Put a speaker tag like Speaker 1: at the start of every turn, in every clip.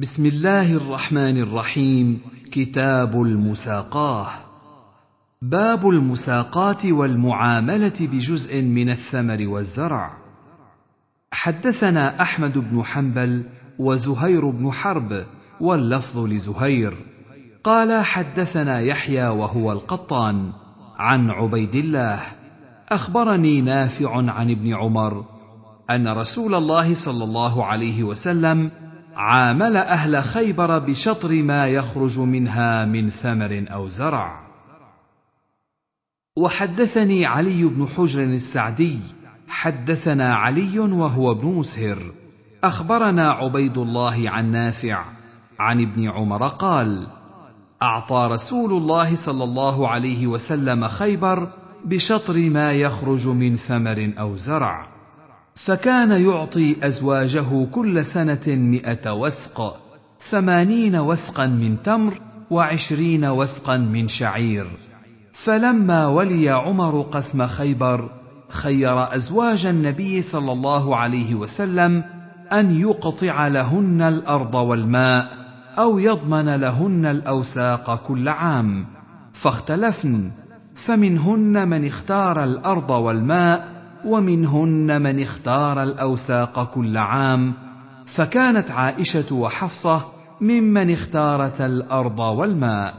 Speaker 1: بسم الله الرحمن الرحيم كتاب المساقاه باب المساقات والمعامله بجزء من الثمر والزرع حدثنا احمد بن حنبل وزهير بن حرب واللفظ لزهير قال حدثنا يحيى وهو القطان عن عبيد الله اخبرني نافع عن ابن عمر ان رسول الله صلى الله عليه وسلم عامل اهل خيبر بشطر ما يخرج منها من ثمر او زرع وحدثني علي بن حجر السعدي حدثنا علي وهو ابن مسهر اخبرنا عبيد الله عن نافع عن ابن عمر قال اعطى رسول الله صلى الله عليه وسلم خيبر بشطر ما يخرج من ثمر او زرع فكان يعطي أزواجه كل سنة مئة وسق ثمانين وسقا من تمر وعشرين وسقا من شعير فلما ولي عمر قسم خيبر خير أزواج النبي صلى الله عليه وسلم أن يقطع لهن الأرض والماء أو يضمن لهن الأوساق كل عام فاختلفن فمنهن من اختار الأرض والماء ومنهن من اختار الاوساق كل عام فكانت عائشه وحفصه ممن اختارتا الارض والماء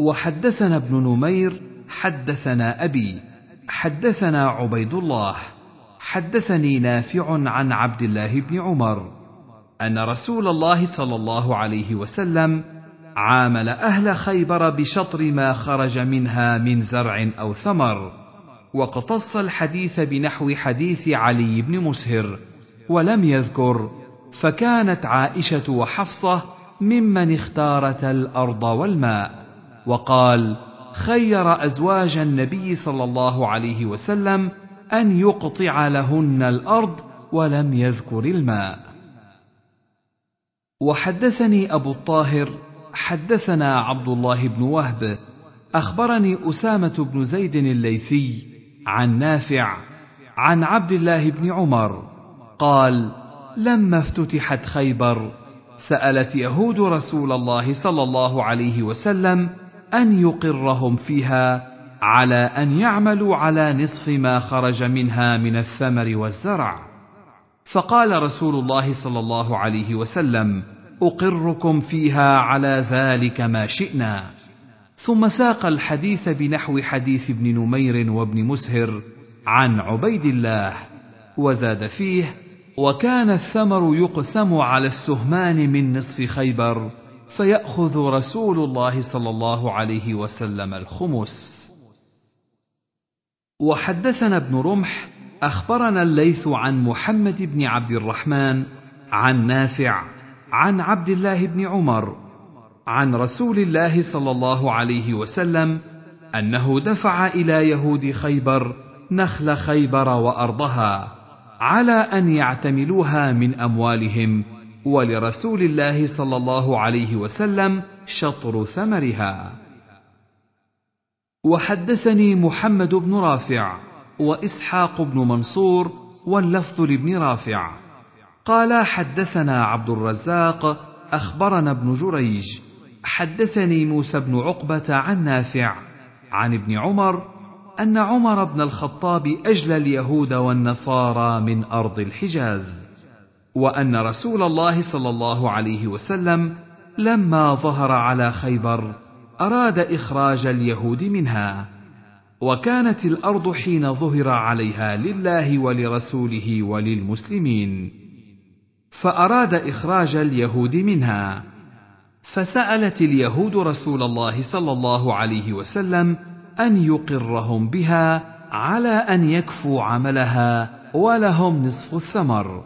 Speaker 1: وحدثنا ابن نمير حدثنا ابي حدثنا عبيد الله حدثني نافع عن عبد الله بن عمر ان رسول الله صلى الله عليه وسلم عامل اهل خيبر بشطر ما خرج منها من زرع او ثمر واقتص الحديث بنحو حديث علي بن مسهر ولم يذكر فكانت عائشه وحفصه ممن اختارتا الارض والماء وقال خير ازواج النبي صلى الله عليه وسلم ان يقطع لهن الارض ولم يذكر الماء وحدثني ابو الطاهر حدثنا عبد الله بن وهب اخبرني اسامه بن زيد الليثي عن نافع عن عبد الله بن عمر قال لما افتتحت خيبر سالت يهود رسول الله صلى الله عليه وسلم ان يقرهم فيها على ان يعملوا على نصف ما خرج منها من الثمر والزرع فقال رسول الله صلى الله عليه وسلم اقركم فيها على ذلك ما شئنا ثم ساق الحديث بنحو حديث ابن نمير وابن مسهر عن عبيد الله وزاد فيه وكان الثمر يقسم على السهمان من نصف خيبر فياخذ رسول الله صلى الله عليه وسلم الخمس وحدثنا ابن رمح اخبرنا الليث عن محمد بن عبد الرحمن عن نافع عن عبد الله بن عمر عن رسول الله صلى الله عليه وسلم انه دفع الى يهود خيبر نخل خيبر وارضها على ان يعتملوها من اموالهم ولرسول الله صلى الله عليه وسلم شطر ثمرها وحدثني محمد بن رافع واسحاق بن منصور واللفظ لابن رافع قال حدثنا عبد الرزاق اخبرنا ابن جريج حدثني موسى بن عقبه عن نافع عن ابن عمر ان عمر بن الخطاب اجلى اليهود والنصارى من ارض الحجاز وان رسول الله صلى الله عليه وسلم لما ظهر على خيبر اراد اخراج اليهود منها وكانت الارض حين ظهر عليها لله ولرسوله وللمسلمين فاراد اخراج اليهود منها فسالت اليهود رسول الله صلى الله عليه وسلم ان يقرهم بها على ان يكفوا عملها ولهم نصف الثمر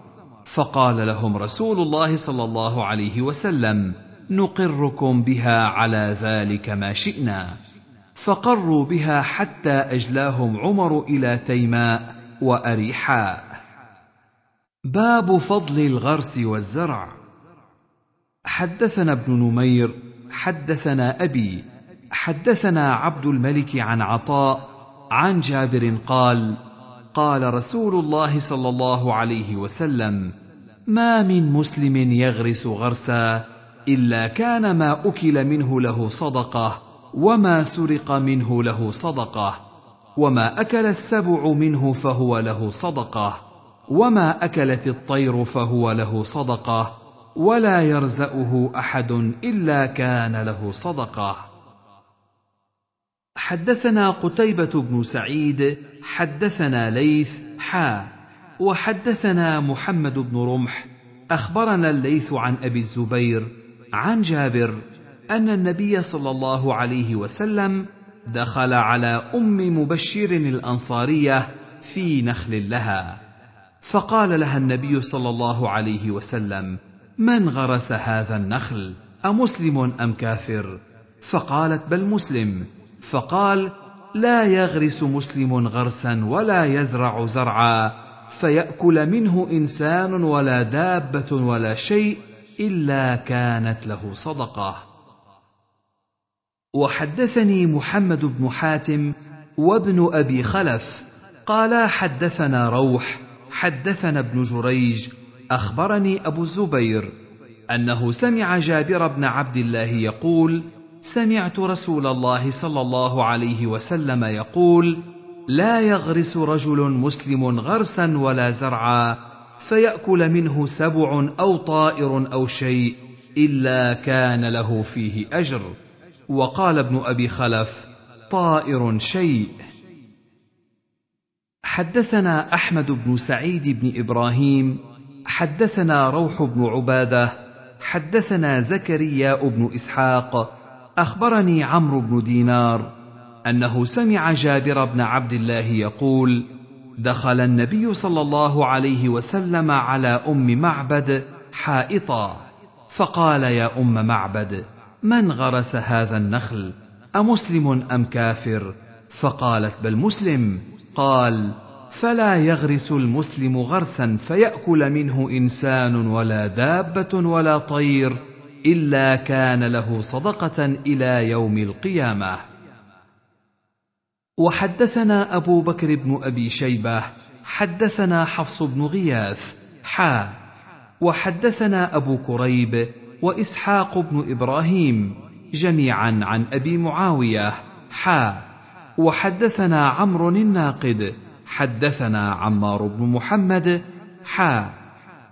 Speaker 1: فقال لهم رسول الله صلى الله عليه وسلم نقركم بها على ذلك ما شئنا فقروا بها حتى اجلاهم عمر الى تيماء واريحاء باب فضل الغرس والزرع حدثنا ابن نمير حدثنا ابي حدثنا عبد الملك عن عطاء عن جابر قال قال رسول الله صلى الله عليه وسلم ما من مسلم يغرس غرسا الا كان ما اكل منه له صدقه وما سرق منه له صدقه وما اكل السبع منه فهو له صدقه وما اكلت الطير فهو له صدقه ولا يرزأه أحد إلا كان له صدقة. حدثنا قتيبة بن سعيد، حدثنا ليث، حا، وحدثنا محمد بن رمح، أخبرنا الليث عن أبي الزبير، عن جابر، أن النبي صلى الله عليه وسلم دخل على أم مبشر الأنصارية في نخل لها، فقال لها النبي صلى الله عليه وسلم: من غرس هذا النخل امسلم ام كافر فقالت بل مسلم فقال لا يغرس مسلم غرسا ولا يزرع زرعا فياكل منه انسان ولا دابه ولا شيء الا كانت له صدقه وحدثني محمد بن حاتم وابن ابي خلف قالا حدثنا روح حدثنا ابن جريج اخبرني ابو الزبير انه سمع جابر بن عبد الله يقول سمعت رسول الله صلى الله عليه وسلم يقول لا يغرس رجل مسلم غرسا ولا زرعا فياكل منه سبع او طائر او شيء الا كان له فيه اجر وقال ابن ابي خلف طائر شيء حدثنا احمد بن سعيد بن ابراهيم حدثنا روح بن عباده حدثنا زكريا بن اسحاق اخبرني عمرو بن دينار انه سمع جابر بن عبد الله يقول دخل النبي صلى الله عليه وسلم على ام معبد حائطا فقال يا ام معبد من غرس هذا النخل امسلم ام كافر فقالت بل مسلم قال فلا يغرس المسلم غرسا فيأكل منه إنسان ولا دابة ولا طير إلا كان له صدقة إلى يوم القيامة. وحدثنا أبو بكر بن أبي شيبة حدثنا حفص بن غياث حا وحدثنا أبو كريب وإسحاق بن إبراهيم جميعا عن أبي معاوية حا وحدثنا عمرو الناقد حدثنا عمار بن محمد حا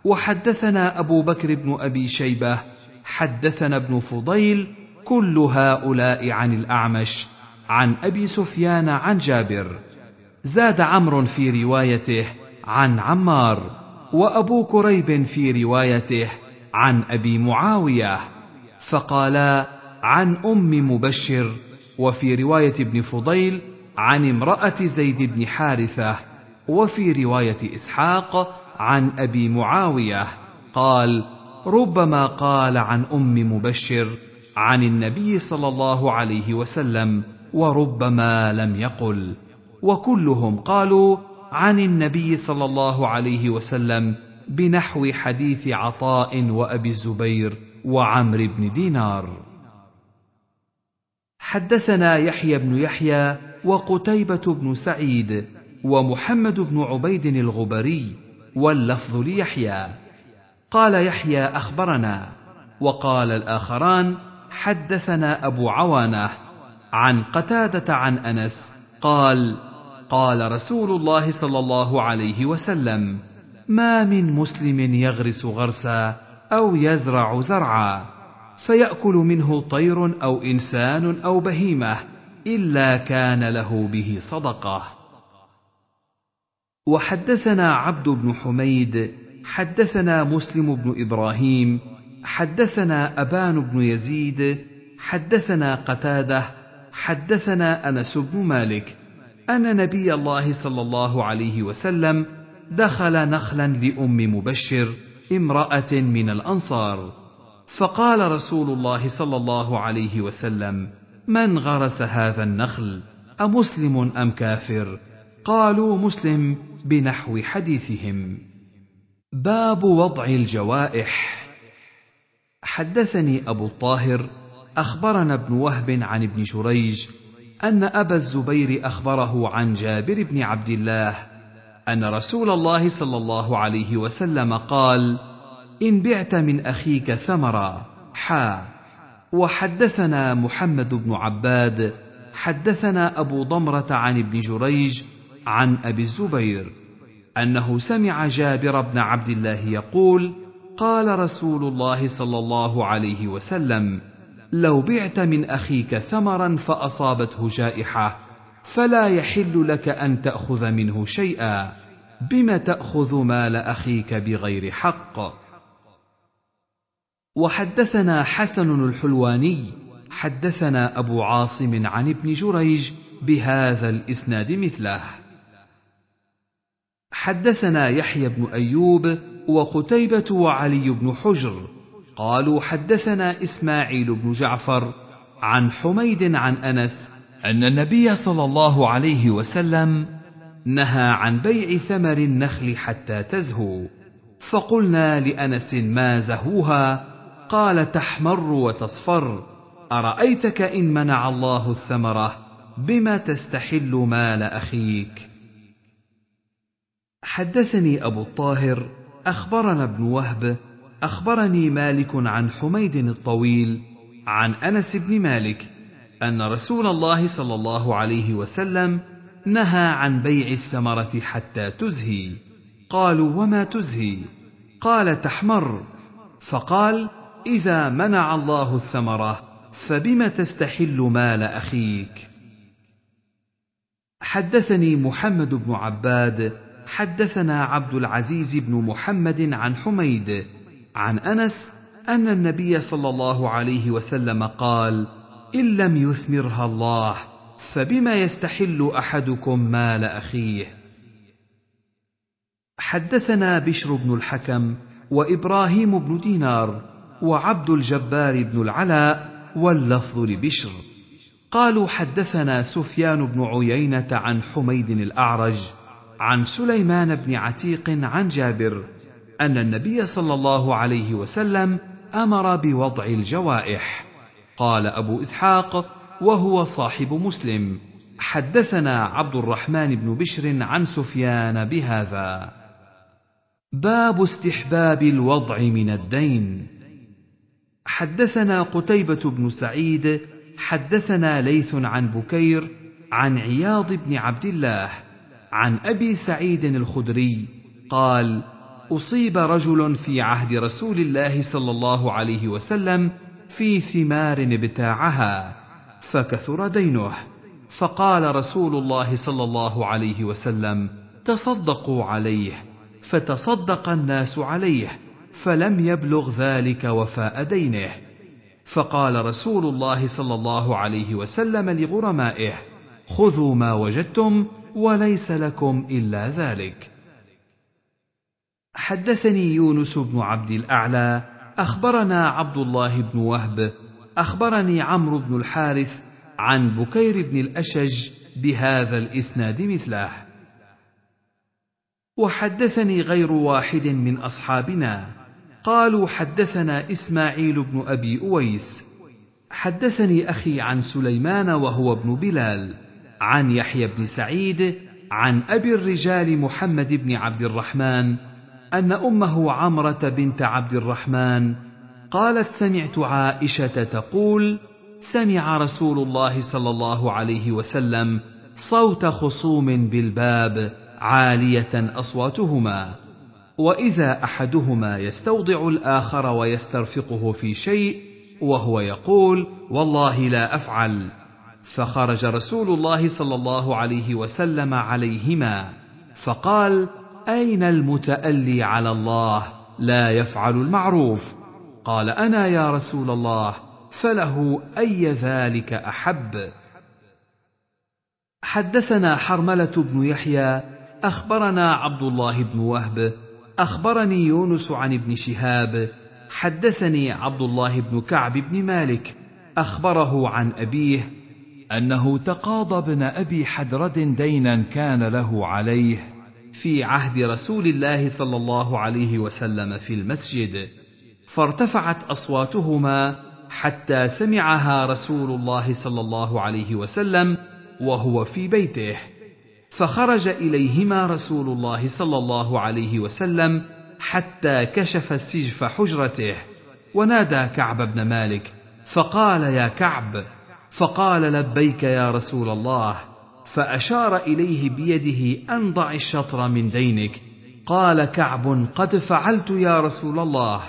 Speaker 1: وحدثنا أبو بكر بن أبي شيبة حدثنا ابن فضيل كل هؤلاء عن الأعمش عن أبي سفيان عن جابر زاد عمرو في روايته عن عمار وأبو كريب في روايته عن أبي معاوية فقالا عن أم مبشر وفي رواية ابن فضيل عن امرأة زيد بن حارثة وفي رواية إسحاق عن أبي معاوية قال ربما قال عن أم مبشر عن النبي صلى الله عليه وسلم وربما لم يقل وكلهم قالوا عن النبي صلى الله عليه وسلم بنحو حديث عطاء وأبي الزبير وعمرو بن دينار حدثنا يحيى بن يحيى وقتيبة بن سعيد ومحمد بن عبيد الغبري واللفظ ليحيى قال يحيى أخبرنا وقال الآخران حدثنا أبو عوانة عن قتادة عن أنس قال قال رسول الله صلى الله عليه وسلم ما من مسلم يغرس غرسا أو يزرع زرعا فيأكل منه طير أو إنسان أو بهيمة الا كان له به صدقه وحدثنا عبد بن حميد حدثنا مسلم بن ابراهيم حدثنا ابان بن يزيد حدثنا قتاده حدثنا انس بن مالك ان نبي الله صلى الله عليه وسلم دخل نخلا لام مبشر امراه من الانصار فقال رسول الله صلى الله عليه وسلم من غرس هذا النخل امسلم ام كافر قالوا مسلم بنحو حديثهم باب وضع الجوائح حدثني ابو الطاهر اخبرنا ابن وهب عن ابن جريج ان ابا الزبير اخبره عن جابر بن عبد الله ان رسول الله صلى الله عليه وسلم قال ان بعت من اخيك ثمرا حا وحدثنا محمد بن عباد حدثنا ابو ضمره عن ابن جريج عن ابي الزبير انه سمع جابر بن عبد الله يقول قال رسول الله صلى الله عليه وسلم لو بعت من اخيك ثمرا فاصابته جائحه فلا يحل لك ان تاخذ منه شيئا بم تاخذ مال اخيك بغير حق وحدثنا حسن الحلواني حدثنا ابو عاصم عن ابن جريج بهذا الاسناد مثله حدثنا يحيى بن ايوب وقتيبه وعلي بن حجر قالوا حدثنا اسماعيل بن جعفر عن حميد عن انس ان النبي صلى الله عليه وسلم نهى عن بيع ثمر النخل حتى تزهو فقلنا لانس ما زهوها قال تحمر وتصفر ارايتك ان منع الله الثمره بما تستحل مال اخيك حدثني ابو الطاهر اخبرنا ابن وهب اخبرني مالك عن حميد الطويل عن انس بن مالك ان رسول الله صلى الله عليه وسلم نهى عن بيع الثمره حتى تزهي قالوا وما تزهي قال تحمر فقال اذا منع الله الثمره فبم تستحل مال اخيك حدثني محمد بن عباد حدثنا عبد العزيز بن محمد عن حميد عن انس ان النبي صلى الله عليه وسلم قال ان لم يثمرها الله فبما يستحل احدكم مال اخيه حدثنا بشر بن الحكم وابراهيم بن دينار وعبد الجبار بن العلاء واللفظ لبشر قالوا حدثنا سفيان بن عيينه عن حميد الاعرج عن سليمان بن عتيق عن جابر ان النبي صلى الله عليه وسلم امر بوضع الجوائح قال ابو اسحاق وهو صاحب مسلم حدثنا عبد الرحمن بن بشر عن سفيان بهذا باب استحباب الوضع من الدين حدثنا قتيبة بن سعيد حدثنا ليث عن بكير عن عياض بن عبد الله عن ابي سعيد الخدري قال اصيب رجل في عهد رسول الله صلى الله عليه وسلم في ثمار ابتاعها فكثر دينه فقال رسول الله صلى الله عليه وسلم تصدقوا عليه فتصدق الناس عليه فلم يبلغ ذلك وفاء دينه فقال رسول الله صلى الله عليه وسلم لغرمائه خذوا ما وجدتم وليس لكم الا ذلك حدثني يونس بن عبد الاعلى اخبرنا عبد الله بن وهب اخبرني عمرو بن الحارث عن بكير بن الاشج بهذا الاسناد مثله وحدثني غير واحد من اصحابنا قالوا حدثنا اسماعيل بن ابي اويس حدثني اخي عن سليمان وهو ابن بلال عن يحيى بن سعيد عن ابي الرجال محمد بن عبد الرحمن ان امه عمره بنت عبد الرحمن قالت سمعت عائشه تقول سمع رسول الله صلى الله عليه وسلم صوت خصوم بالباب عاليه اصواتهما واذا احدهما يستوضع الاخر ويسترفقه في شيء وهو يقول والله لا افعل فخرج رسول الله صلى الله عليه وسلم عليهما فقال اين المتالي على الله لا يفعل المعروف قال انا يا رسول الله فله اي ذلك احب حدثنا حرمله بن يحيى اخبرنا عبد الله بن وهب اخبرني يونس عن ابن شهاب حدثني عبد الله بن كعب بن مالك اخبره عن ابيه انه تقاضى ابن ابي حدرد دينا كان له عليه في عهد رسول الله صلى الله عليه وسلم في المسجد فارتفعت اصواتهما حتى سمعها رسول الله صلى الله عليه وسلم وهو في بيته فخرج اليهما رسول الله صلى الله عليه وسلم حتى كشف السجف حجرته ونادى كعب بن مالك فقال يا كعب فقال لبيك يا رسول الله فاشار اليه بيده ان ضع الشطر من دينك قال كعب قد فعلت يا رسول الله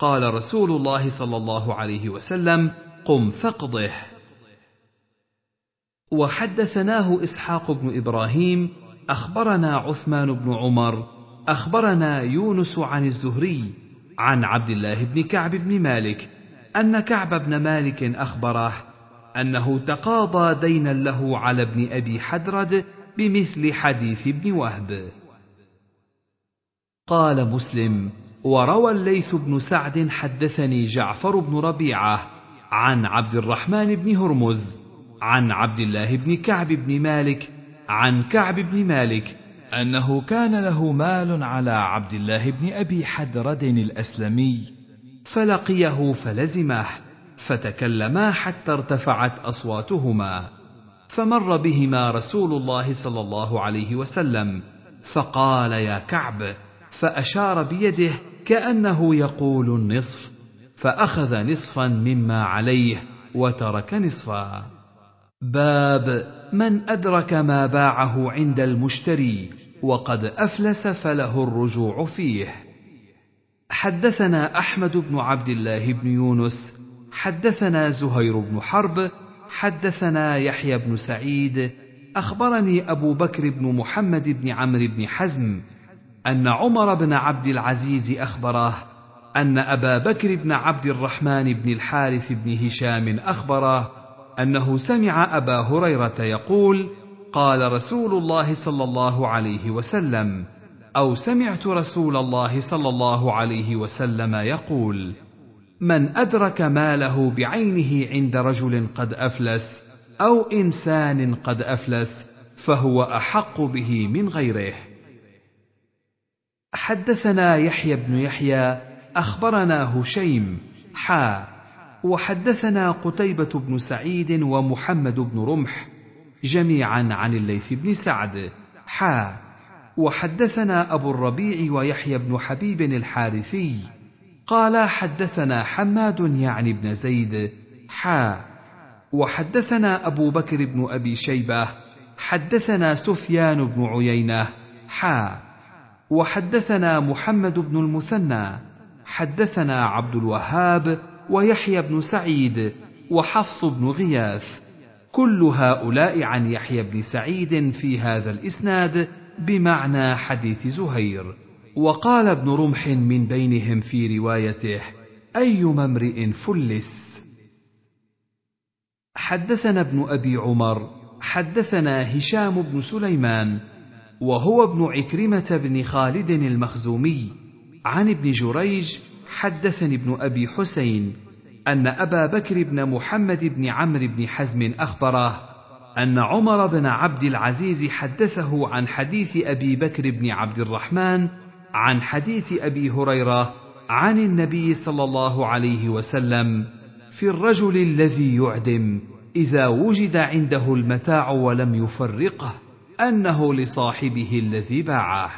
Speaker 1: قال رسول الله صلى الله عليه وسلم قم فاقضه وحدثناه اسحاق بن ابراهيم اخبرنا عثمان بن عمر اخبرنا يونس عن الزهري عن عبد الله بن كعب بن مالك ان كعب بن مالك اخبره انه تقاضى دينا له على ابن ابي حدرد بمثل حديث ابن وهب قال مسلم وروى الليث بن سعد حدثني جعفر بن ربيعه عن عبد الرحمن بن هرمز عن عبد الله بن كعب بن مالك عن كعب بن مالك انه كان له مال على عبد الله بن ابي حدرد الاسلمي فلقيه فلزمه فتكلما حتى ارتفعت اصواتهما فمر بهما رسول الله صلى الله عليه وسلم فقال يا كعب فاشار بيده كانه يقول النصف فاخذ نصفا مما عليه وترك نصفا باب من أدرك ما باعه عند المشتري وقد أفلس فله الرجوع فيه. حدثنا أحمد بن عبد الله بن يونس، حدثنا زهير بن حرب، حدثنا يحيى بن سعيد، أخبرني أبو بكر بن محمد بن عمرو بن حزم أن عمر بن عبد العزيز أخبره أن أبا بكر بن عبد الرحمن بن الحارث بن هشام أخبره انه سمع ابا هريره يقول قال رسول الله صلى الله عليه وسلم او سمعت رسول الله صلى الله عليه وسلم يقول من ادرك ماله بعينه عند رجل قد افلس او انسان قد افلس فهو احق به من غيره حدثنا يحيى بن يحيى اخبرنا هشيم حا وحدثنا قتيبة بن سعيد ومحمد بن رمح جميعا عن الليث بن سعد حا وحدثنا أبو الربيع ويحيى بن حبيب الحارثي قال حدثنا حماد يعني بن زيد حا وحدثنا أبو بكر بن أبي شيبة حدثنا سفيان بن عيينة حا وحدثنا محمد بن المثنى حدثنا عبد الوهاب ويحيى بن سعيد وحفص بن غياث كل هؤلاء عن يحيى بن سعيد في هذا الاسناد بمعنى حديث زهير وقال ابن رمح من بينهم في روايته ايما امرئ فلس حدثنا ابن ابي عمر حدثنا هشام بن سليمان وهو ابن عكرمه بن خالد المخزومي عن ابن جريج حدثني ابن ابي حسين ان ابا بكر بن محمد بن عمرو بن حزم اخبره ان عمر بن عبد العزيز حدثه عن حديث ابي بكر بن عبد الرحمن عن حديث ابي هريره عن النبي صلى الله عليه وسلم في الرجل الذي يعدم اذا وجد عنده المتاع ولم يفرقه انه لصاحبه الذي باعه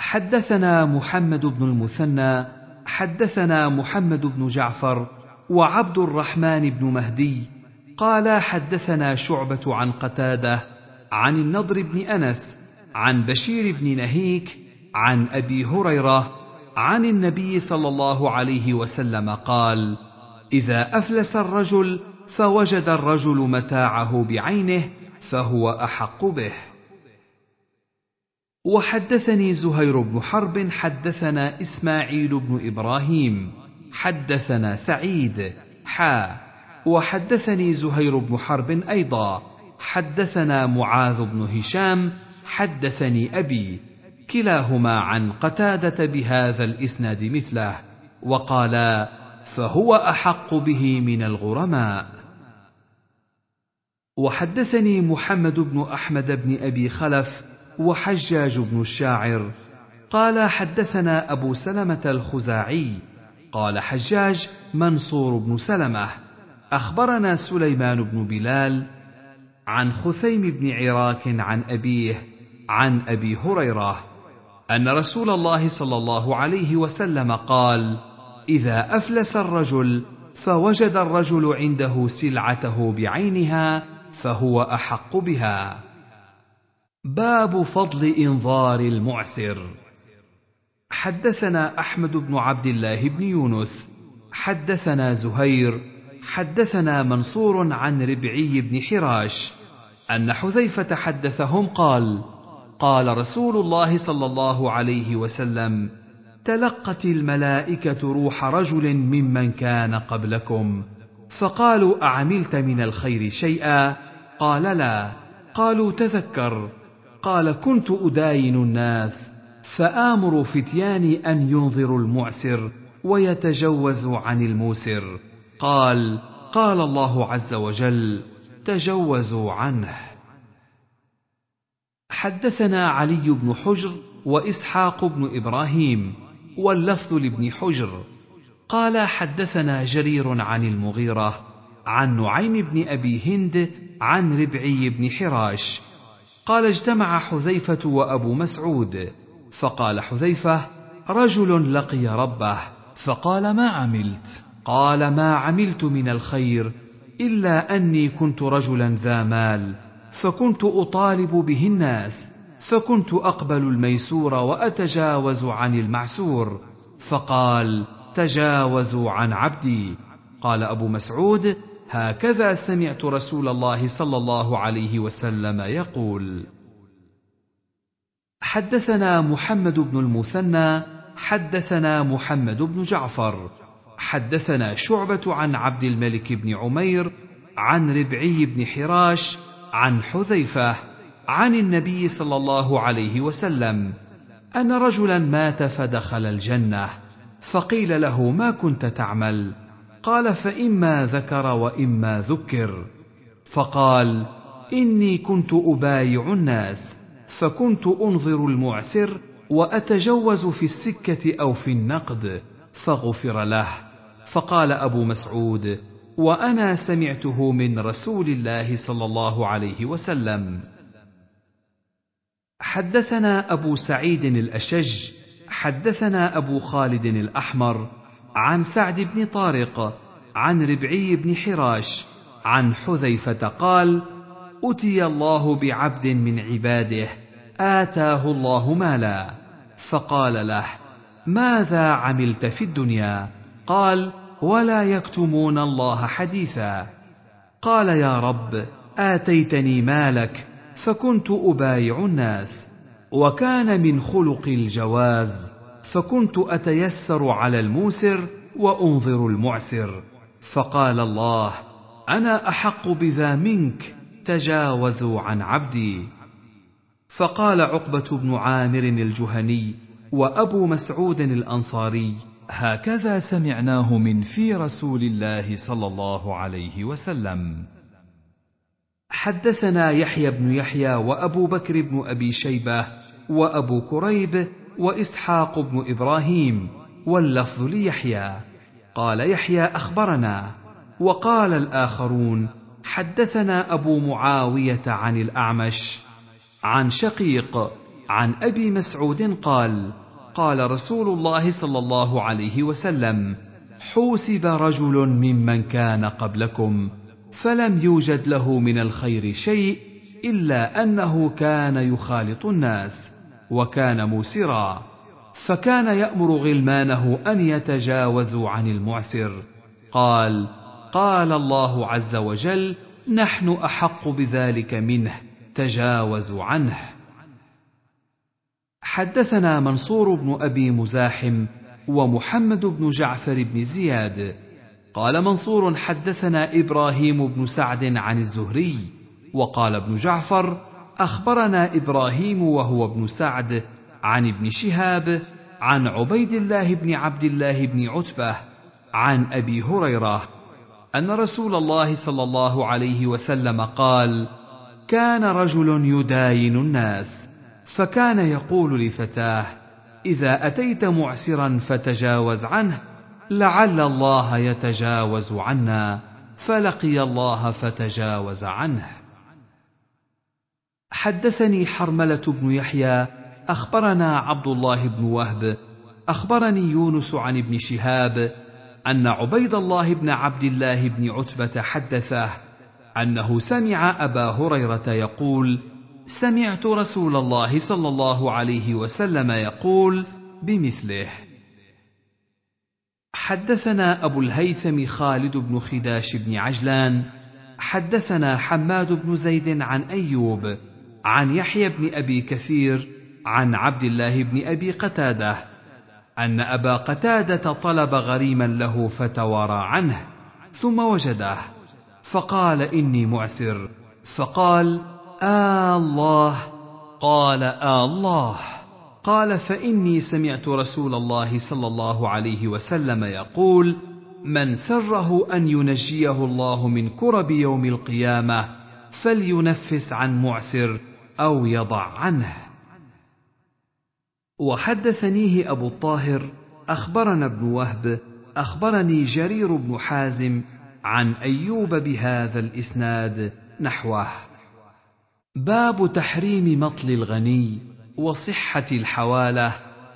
Speaker 1: حدثنا محمد بن المثنى حدثنا محمد بن جعفر وعبد الرحمن بن مهدي قال حدثنا شعبه عن قتاده عن النضر بن انس عن بشير بن نهيك عن ابي هريره عن النبي صلى الله عليه وسلم قال اذا افلس الرجل فوجد الرجل متاعه بعينه فهو احق به وحدثني زهير بن حرب حدثنا اسماعيل بن ابراهيم حدثنا سعيد حا وحدثني زهير بن حرب ايضا حدثنا معاذ بن هشام حدثني ابي كلاهما عن قتاده بهذا الاسناد مثله وقالا فهو احق به من الغرماء وحدثني محمد بن احمد بن ابي خلف وحجاج بن الشاعر قال حدثنا ابو سلمه الخزاعي قال حجاج منصور بن سلمه اخبرنا سليمان بن بلال عن خثيم بن عراك عن ابيه عن ابي هريره ان رسول الله صلى الله عليه وسلم قال اذا افلس الرجل فوجد الرجل عنده سلعته بعينها فهو احق بها باب فضل انظار المعسر حدثنا احمد بن عبد الله بن يونس حدثنا زهير حدثنا منصور عن ربعي بن حراش ان حذيفه حدثهم قال قال رسول الله صلى الله عليه وسلم تلقت الملائكه روح رجل ممن كان قبلكم فقالوا اعملت من الخير شيئا قال لا قالوا تذكر قال كنت اداين الناس فامر فتياني ان ينظروا المعسر ويتجوزوا عن الموسر قال قال الله عز وجل تجوزوا عنه حدثنا علي بن حجر واسحاق بن ابراهيم واللفظ لابن حجر قال حدثنا جرير عن المغيره عن نعيم بن ابي هند عن ربعي بن حراش قال اجتمع حذيفه وابو مسعود فقال حذيفه رجل لقي ربه فقال ما عملت قال ما عملت من الخير الا اني كنت رجلا ذا مال فكنت اطالب به الناس فكنت اقبل الميسور واتجاوز عن المعسور فقال تجاوزوا عن عبدي قال ابو مسعود هكذا سمعت رسول الله صلى الله عليه وسلم يقول حدثنا محمد بن المثنى حدثنا محمد بن جعفر حدثنا شعبه عن عبد الملك بن عمير عن ربعي بن حراش عن حذيفه عن النبي صلى الله عليه وسلم ان رجلا مات فدخل الجنه فقيل له ما كنت تعمل قال فاما ذكر واما ذكر فقال اني كنت ابايع الناس فكنت انظر المعسر واتجوز في السكه او في النقد فغفر له فقال ابو مسعود وانا سمعته من رسول الله صلى الله عليه وسلم حدثنا ابو سعيد الاشج حدثنا ابو خالد الاحمر عن سعد بن طارق عن ربعي بن حراش عن حذيفه قال اتي الله بعبد من عباده اتاه الله مالا فقال له ماذا عملت في الدنيا قال ولا يكتمون الله حديثا قال يا رب اتيتني مالك فكنت ابايع الناس وكان من خلق الجواز فكنت اتيسر على الموسر وانظر المعسر فقال الله انا احق بذا منك تجاوزوا عن عبدي فقال عقبه بن عامر الجهني وابو مسعود الانصاري هكذا سمعناه من في رسول الله صلى الله عليه وسلم حدثنا يحيى بن يحيى وابو بكر بن ابي شيبه وابو كريب واسحاق بن ابراهيم واللفظ ليحيى قال يحيى اخبرنا وقال الاخرون حدثنا ابو معاويه عن الاعمش عن شقيق عن ابي مسعود قال قال رسول الله صلى الله عليه وسلم حوسب رجل ممن كان قبلكم فلم يوجد له من الخير شيء الا انه كان يخالط الناس وكان موسرا فكان يامر غلمانه ان يتجاوزوا عن المعسر قال قال الله عز وجل نحن احق بذلك منه تجاوزوا عنه حدثنا منصور بن ابي مزاحم ومحمد بن جعفر بن زياد قال منصور حدثنا ابراهيم بن سعد عن الزهري وقال ابن جعفر اخبرنا ابراهيم وهو ابن سعد عن ابن شهاب عن عبيد الله بن عبد الله بن عتبه عن ابي هريره ان رسول الله صلى الله عليه وسلم قال كان رجل يداين الناس فكان يقول لفتاه اذا اتيت معسرا فتجاوز عنه لعل الله يتجاوز عنا فلقي الله فتجاوز عنه حدثني حرمله بن يحيى اخبرنا عبد الله بن وهب اخبرني يونس عن ابن شهاب ان عبيد الله بن عبد الله بن عتبه حدثه انه سمع ابا هريره يقول سمعت رسول الله صلى الله عليه وسلم يقول بمثله حدثنا ابو الهيثم خالد بن خداش بن عجلان حدثنا حماد بن زيد عن ايوب عن يحيى بن ابي كثير عن عبد الله بن ابي قتاده ان ابا قتاده طلب غريما له فتوارى عنه ثم وجده فقال اني معسر فقال آه الله قال آه الله قال فإني سمعت رسول الله صلى الله عليه وسلم يقول من سره أن ينجيه الله من كرب يوم القيامة فلينفس عن معسر او يضع عنه وحدثنيه ابو الطاهر اخبرنا ابن وهب اخبرني جرير بن حازم عن ايوب بهذا الاسناد نحوه باب تحريم مطل الغني وصحه الحواله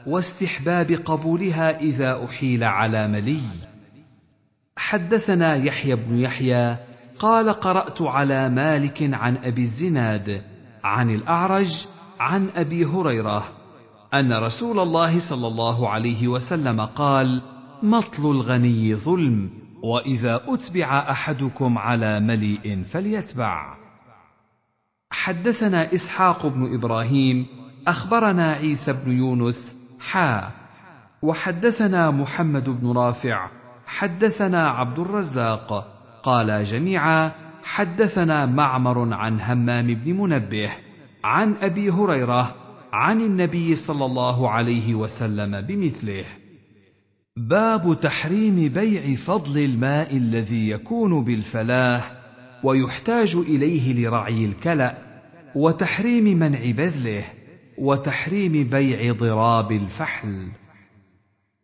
Speaker 1: واستحباب قبولها اذا احيل على ملي حدثنا يحيى بن يحيى قال قرات على مالك عن ابي الزناد عن الاعرج عن ابي هريره ان رسول الله صلى الله عليه وسلم قال مطل الغني ظلم واذا اتبع احدكم على مليء فليتبع حدثنا اسحاق بن ابراهيم اخبرنا عيسى بن يونس حا وحدثنا محمد بن رافع حدثنا عبد الرزاق قال جميعا حدثنا معمر عن همام بن منبه عن ابي هريره عن النبي صلى الله عليه وسلم بمثله باب تحريم بيع فضل الماء الذي يكون بالفلاه ويحتاج اليه لرعي الكلا وتحريم منع بذله وتحريم بيع ضراب الفحل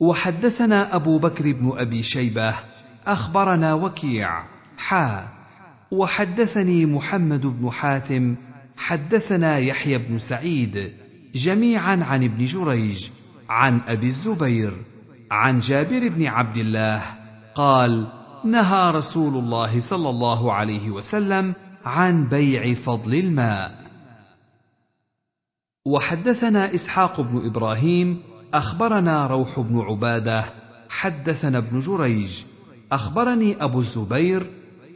Speaker 1: وحدثنا ابو بكر بن ابي شيبه اخبرنا وكيع حا وحدثني محمد بن حاتم حدثنا يحيى بن سعيد جميعا عن ابن جريج عن ابي الزبير عن جابر بن عبد الله قال نهى رسول الله صلى الله عليه وسلم عن بيع فضل الماء وحدثنا اسحاق بن ابراهيم اخبرنا روح بن عباده حدثنا ابن جريج اخبرني ابو الزبير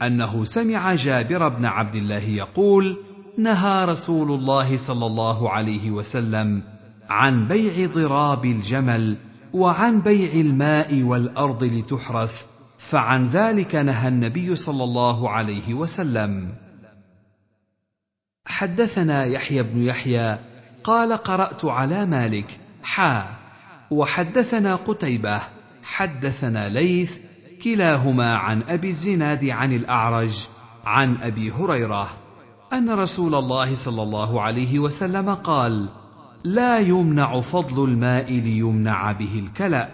Speaker 1: انه سمع جابر بن عبد الله يقول نهى رسول الله صلى الله عليه وسلم عن بيع ضراب الجمل وعن بيع الماء والارض لتحرث فعن ذلك نهى النبي صلى الله عليه وسلم حدثنا يحيى بن يحيى قال قرات على مالك حا وحدثنا قتيبه حدثنا ليث كلاهما عن ابي الزناد عن الاعرج عن ابي هريره ان رسول الله صلى الله عليه وسلم قال لا يمنع فضل الماء ليمنع به الكلا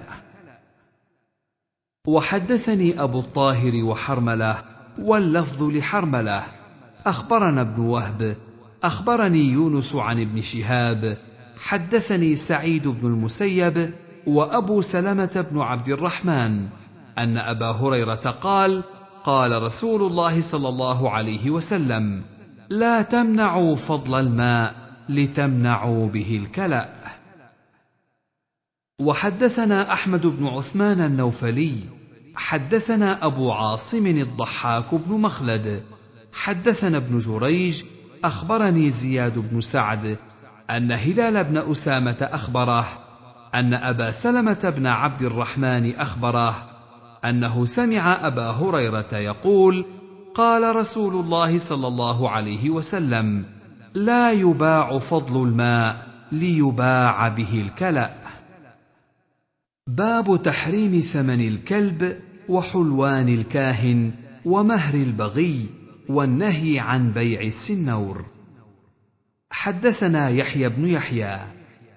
Speaker 1: وحدثني ابو الطاهر وحرمله واللفظ لحرمله اخبرنا ابن وهب اخبرني يونس عن ابن شهاب حدثني سعيد بن المسيب وابو سلمه بن عبد الرحمن ان ابا هريره قال قال رسول الله صلى الله عليه وسلم لا تمنعوا فضل الماء لتمنعوا به الكلا وحدثنا احمد بن عثمان النوفلي حدثنا ابو عاصم الضحاك بن مخلد حدثنا ابن جريج اخبرني زياد بن سعد ان هلال بن اسامه اخبره ان ابا سلمه بن عبد الرحمن اخبره انه سمع ابا هريره يقول قال رسول الله صلى الله عليه وسلم لا يباع فضل الماء ليباع به الكلا باب تحريم ثمن الكلب وحلوان الكاهن ومهر البغي والنهي عن بيع السنور حدثنا يحيى بن يحيى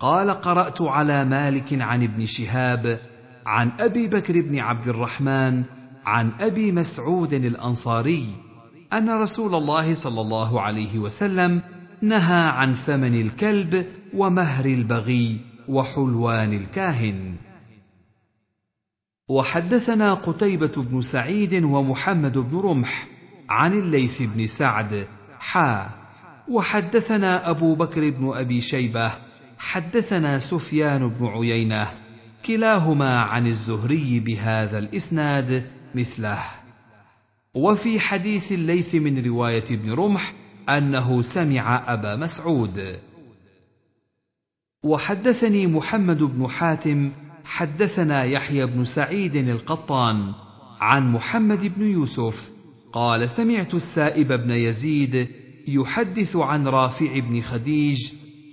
Speaker 1: قال قرات على مالك عن ابن شهاب عن ابي بكر بن عبد الرحمن عن ابي مسعود الانصاري ان رسول الله صلى الله عليه وسلم نهى عن ثمن الكلب ومهر البغي وحلوان الكاهن وحدثنا قتيبة بن سعيد ومحمد بن رمح عن الليث بن سعد حا وحدثنا أبو بكر بن أبي شيبة حدثنا سفيان بن عيينة كلاهما عن الزهري بهذا الاسناد مثله وفي حديث الليث من روايه ابن رمح انه سمع ابا مسعود وحدثني محمد بن حاتم حدثنا يحيى بن سعيد القطان عن محمد بن يوسف قال سمعت السائب بن يزيد يحدث عن رافع بن خديج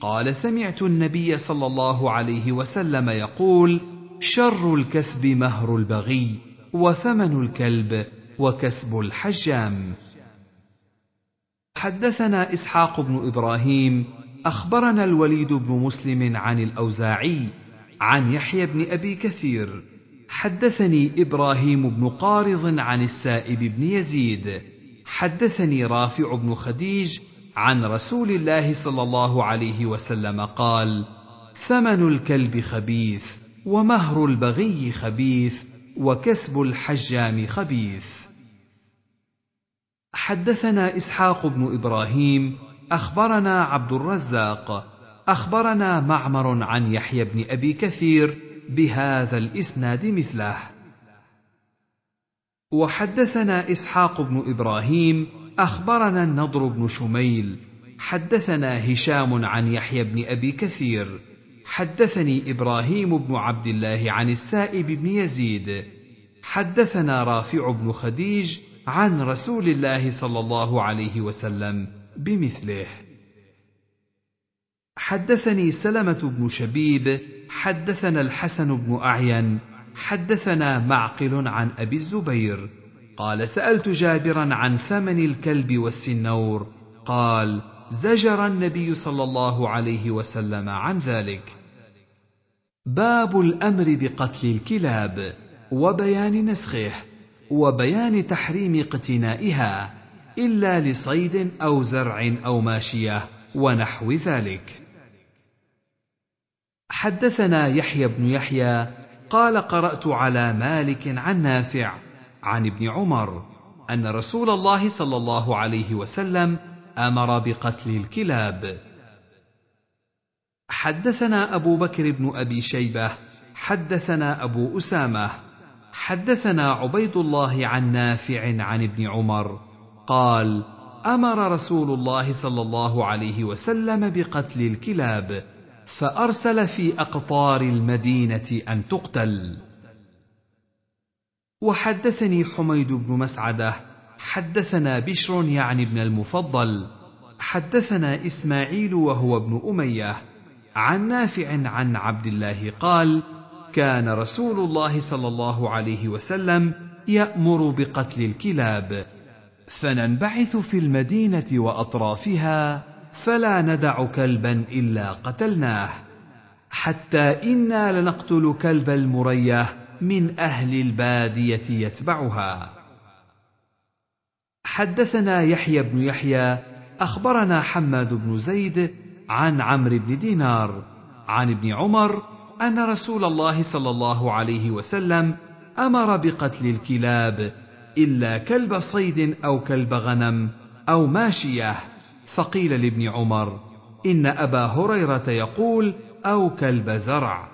Speaker 1: قال سمعت النبي صلى الله عليه وسلم يقول شر الكسب مهر البغي وثمن الكلب وكسب الحجام حدثنا اسحاق بن ابراهيم اخبرنا الوليد بن مسلم عن الاوزاعي عن يحيى بن ابي كثير حدثني ابراهيم بن قارض عن السائب بن يزيد حدثني رافع بن خديج عن رسول الله صلى الله عليه وسلم قال ثمن الكلب خبيث ومهر البغي خبيث وكسب الحجام خبيث حدثنا اسحاق بن ابراهيم اخبرنا عبد الرزاق اخبرنا معمر عن يحيى بن ابي كثير بهذا الاسناد مثله وحدثنا اسحاق بن ابراهيم اخبرنا النضر بن شميل حدثنا هشام عن يحيى بن ابي كثير حدثني ابراهيم بن عبد الله عن السائب بن يزيد حدثنا رافع بن خديج عن رسول الله صلى الله عليه وسلم بمثله حدثني سلمه بن شبيب حدثنا الحسن بن اعين حدثنا معقل عن ابي الزبير قال سألت جابرا عن ثمن الكلب والسنور قال زجر النبي صلى الله عليه وسلم عن ذلك باب الامر بقتل الكلاب وبيان نسخه وبيان تحريم اقتنائها الا لصيد او زرع او ماشيه ونحو ذلك حدثنا يحيى بن يحيى قال قرات على مالك عن نافع عن ابن عمر ان رسول الله صلى الله عليه وسلم امر بقتل الكلاب حدثنا ابو بكر بن ابي شيبه حدثنا ابو اسامه حدثنا عبيد الله عن نافع عن ابن عمر قال امر رسول الله صلى الله عليه وسلم بقتل الكلاب فارسل في اقطار المدينه ان تقتل وحدثني حميد بن مسعده حدثنا بشر يعني ابن المفضل حدثنا اسماعيل وهو ابن اميه عن نافع عن عبد الله قال كان رسول الله صلى الله عليه وسلم يامر بقتل الكلاب فننبعث في المدينه واطرافها فلا ندع كلبا الا قتلناه حتى انا لنقتل كلب المريه من أهل البادية يتبعها. حدثنا يحيى بن يحيى أخبرنا حماد بن زيد عن عمرو بن دينار عن ابن عمر أن رسول الله صلى الله عليه وسلم أمر بقتل الكلاب إلا كلب صيد أو كلب غنم أو ماشية فقيل لابن عمر إن أبا هريرة يقول أو كلب زرع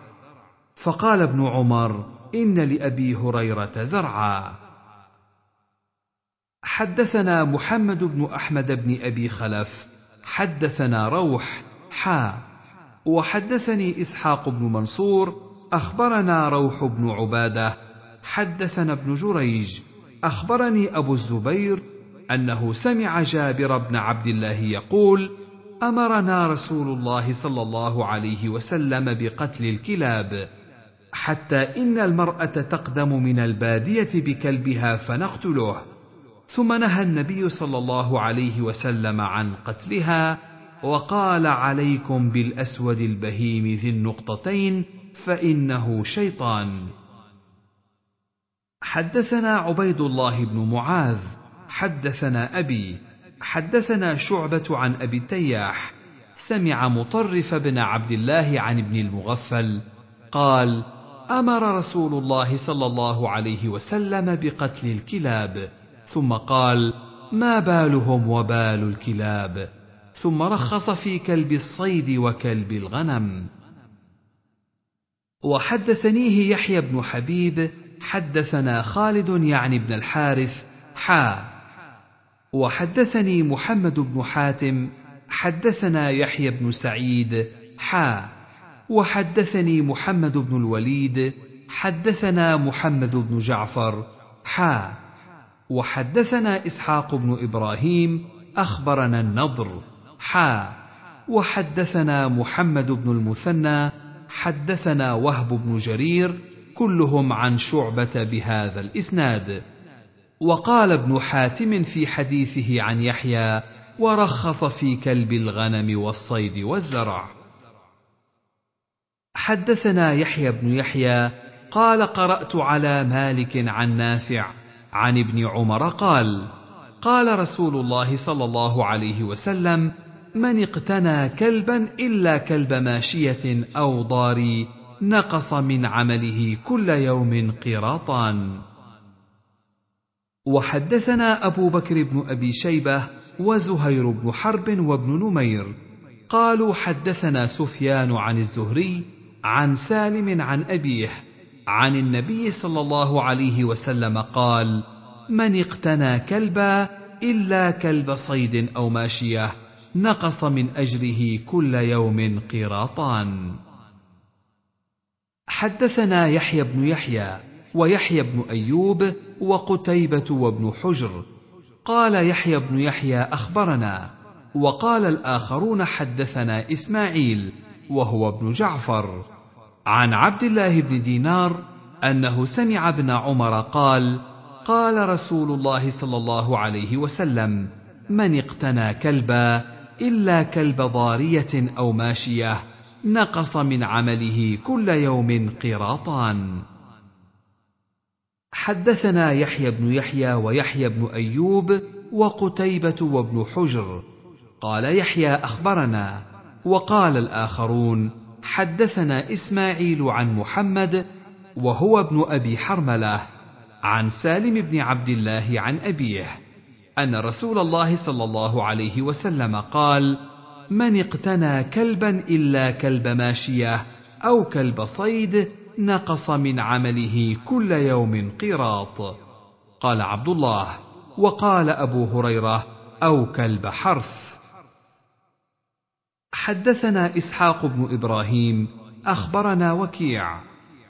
Speaker 1: فقال ابن عمر ان لابي هريره زرعا حدثنا محمد بن احمد بن ابي خلف حدثنا روح حا وحدثني اسحاق بن منصور اخبرنا روح بن عباده حدثنا ابن جريج اخبرني ابو الزبير انه سمع جابر بن عبد الله يقول امرنا رسول الله صلى الله عليه وسلم بقتل الكلاب حتى إن المرأة تقدم من البادية بكلبها فنقتله ثم نهى النبي صلى الله عليه وسلم عن قتلها وقال عليكم بالأسود البهيم ذي النقطتين فإنه شيطان حدثنا عبيد الله بن معاذ حدثنا أبي حدثنا شعبة عن أبي التياح سمع مطرف بن عبد الله عن ابن المغفل قال امر رسول الله صلى الله عليه وسلم بقتل الكلاب ثم قال ما بالهم وبال الكلاب ثم رخص في كلب الصيد وكلب الغنم وحدثنيه يحيى بن حبيب حدثنا خالد يعني بن الحارث حا وحدثني محمد بن حاتم حدثنا يحيى بن سعيد حا وحدثني محمد بن الوليد حدثنا محمد بن جعفر حا وحدثنا اسحاق بن ابراهيم اخبرنا النضر حا وحدثنا محمد بن المثنى حدثنا وهب بن جرير كلهم عن شعبه بهذا الاسناد وقال ابن حاتم في حديثه عن يحيى ورخص في كلب الغنم والصيد والزرع حدثنا يحيى بن يحيى قال قرات على مالك عن نافع عن ابن عمر قال قال رسول الله صلى الله عليه وسلم من اقتنى كلبا الا كلب ماشيه او ضاري نقص من عمله كل يوم قراطا وحدثنا ابو بكر بن ابي شيبه وزهير بن حرب وابن نمير قالوا حدثنا سفيان عن الزهري عن سالم عن أبيه عن النبي صلى الله عليه وسلم قال من اقتنى كلبا إلا كلب صيد أو ماشية نقص من أجره كل يوم قيراطان حدثنا يحيى بن يحيى ويحيى بن أيوب وقتيبة وابن حجر قال يحيى بن يحيى أخبرنا وقال الآخرون حدثنا إسماعيل وهو ابن جعفر عن عبد الله بن دينار انه سمع ابن عمر قال قال رسول الله صلى الله عليه وسلم من اقتنى كلبا الا كلب ضاريه او ماشيه نقص من عمله كل يوم قراطان حدثنا يحيى بن يحيى ويحيى بن ايوب وقتيبه وابن حجر قال يحيى اخبرنا وقال الاخرون حدثنا اسماعيل عن محمد وهو ابن ابي حرمله عن سالم بن عبد الله عن ابيه ان رسول الله صلى الله عليه وسلم قال من اقتنى كلبا الا كلب ماشيه او كلب صيد نقص من عمله كل يوم قيراط قال عبد الله وقال ابو هريره او كلب حرث حدثنا اسحاق بن ابراهيم اخبرنا وكيع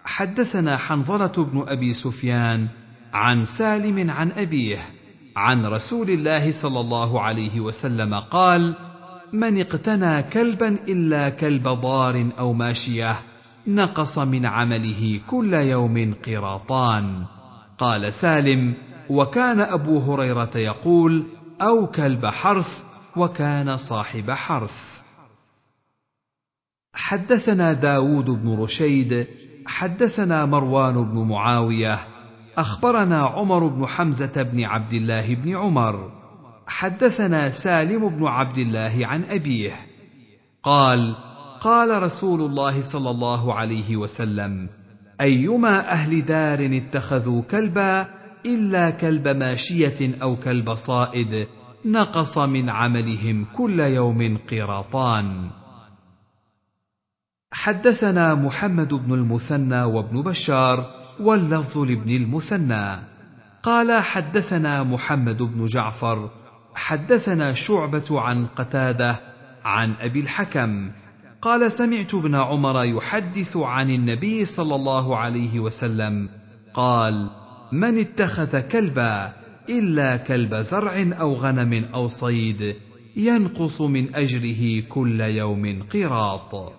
Speaker 1: حدثنا حنظله بن ابي سفيان عن سالم عن ابيه عن رسول الله صلى الله عليه وسلم قال من اقتنى كلبا الا كلب ضار او ماشيه نقص من عمله كل يوم قراطان قال سالم وكان ابو هريره يقول او كلب حرث وكان صاحب حرث حدثنا داود بن رشيد حدثنا مروان بن معاويه اخبرنا عمر بن حمزه بن عبد الله بن عمر حدثنا سالم بن عبد الله عن ابيه قال قال رسول الله صلى الله عليه وسلم ايما اهل دار اتخذوا كلبا الا كلب ماشيه او كلب صائد نقص من عملهم كل يوم قراطان حدثنا محمد بن المثنى وابن بشار واللفظ لابن المثنى قال حدثنا محمد بن جعفر حدثنا شعبة عن قتادة عن أبي الحكم قال سمعت ابن عمر يحدث عن النبي صلى الله عليه وسلم قال من اتخذ كلبا إلا كلب زرع أو غنم أو صيد ينقص من أجره كل يوم قراط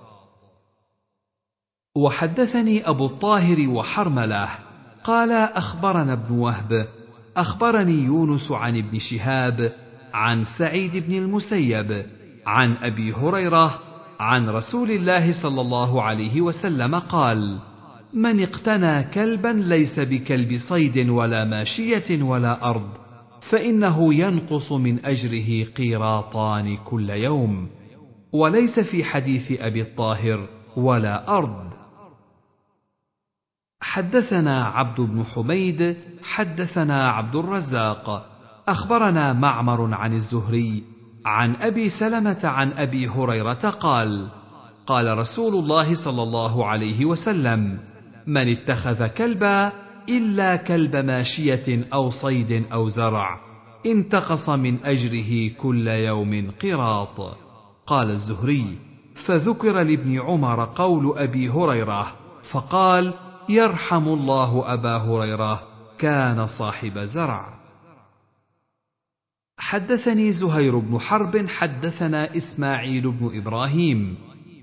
Speaker 1: وحدثني أبو الطاهر وحرملة قال أخبرنا ابن وهب أخبرني يونس عن ابن شهاب عن سعيد بن المسيب عن أبي هريرة عن رسول الله صلى الله عليه وسلم قال من اقتنى كلبا ليس بكلب صيد ولا ماشية ولا أرض فإنه ينقص من أجره قيراطان كل يوم وليس في حديث أبي الطاهر ولا أرض حدثنا عبد بن حميد حدثنا عبد الرزاق اخبرنا معمر عن الزهري عن ابي سلمه عن ابي هريره قال قال رسول الله صلى الله عليه وسلم من اتخذ كلبا الا كلب ماشيه او صيد او زرع انتقص من اجره كل يوم قراط قال الزهري فذكر لابن عمر قول ابي هريره فقال يرحم الله أبا هريرة كان صاحب زرع حدثني زهير بن حرب حدثنا إسماعيل بن إبراهيم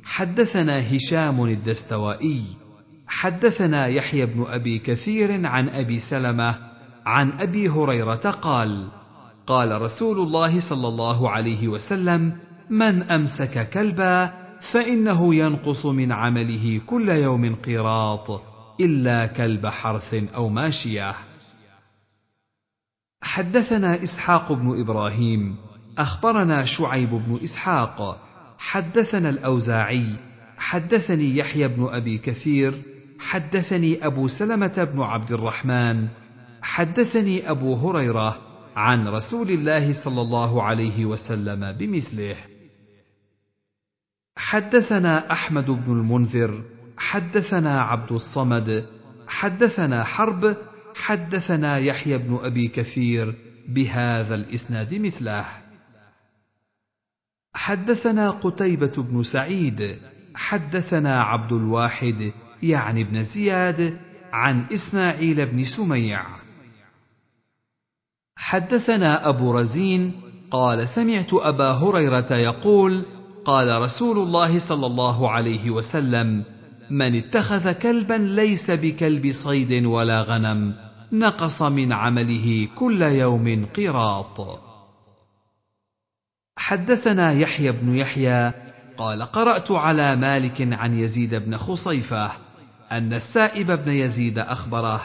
Speaker 1: حدثنا هشام الدستوائي حدثنا يحيى بن أبي كثير عن أبي سلمة عن أبي هريرة قال قال رسول الله صلى الله عليه وسلم من أمسك كلبا فإنه ينقص من عمله كل يوم قيراط إلا كلب حرث أو ماشية حدثنا إسحاق بن إبراهيم أخبرنا شعيب بن إسحاق حدثنا الأوزاعي حدثني يحيى بن أبي كثير حدثني أبو سلمة بن عبد الرحمن حدثني أبو هريرة عن رسول الله صلى الله عليه وسلم بمثله حدثنا أحمد بن المنذر حدثنا عبد الصمد حدثنا حرب حدثنا يحيى بن ابي كثير بهذا الاسناد مثله حدثنا قتيبه بن سعيد حدثنا عبد الواحد يعني بن زياد عن اسماعيل بن سميع حدثنا ابو رزين قال سمعت ابا هريره يقول قال رسول الله صلى الله عليه وسلم من اتخذ كلبا ليس بكلب صيد ولا غنم نقص من عمله كل يوم قراط حدثنا يحيى بن يحيى قال قرات على مالك عن يزيد بن خصيفه ان السائب بن يزيد اخبره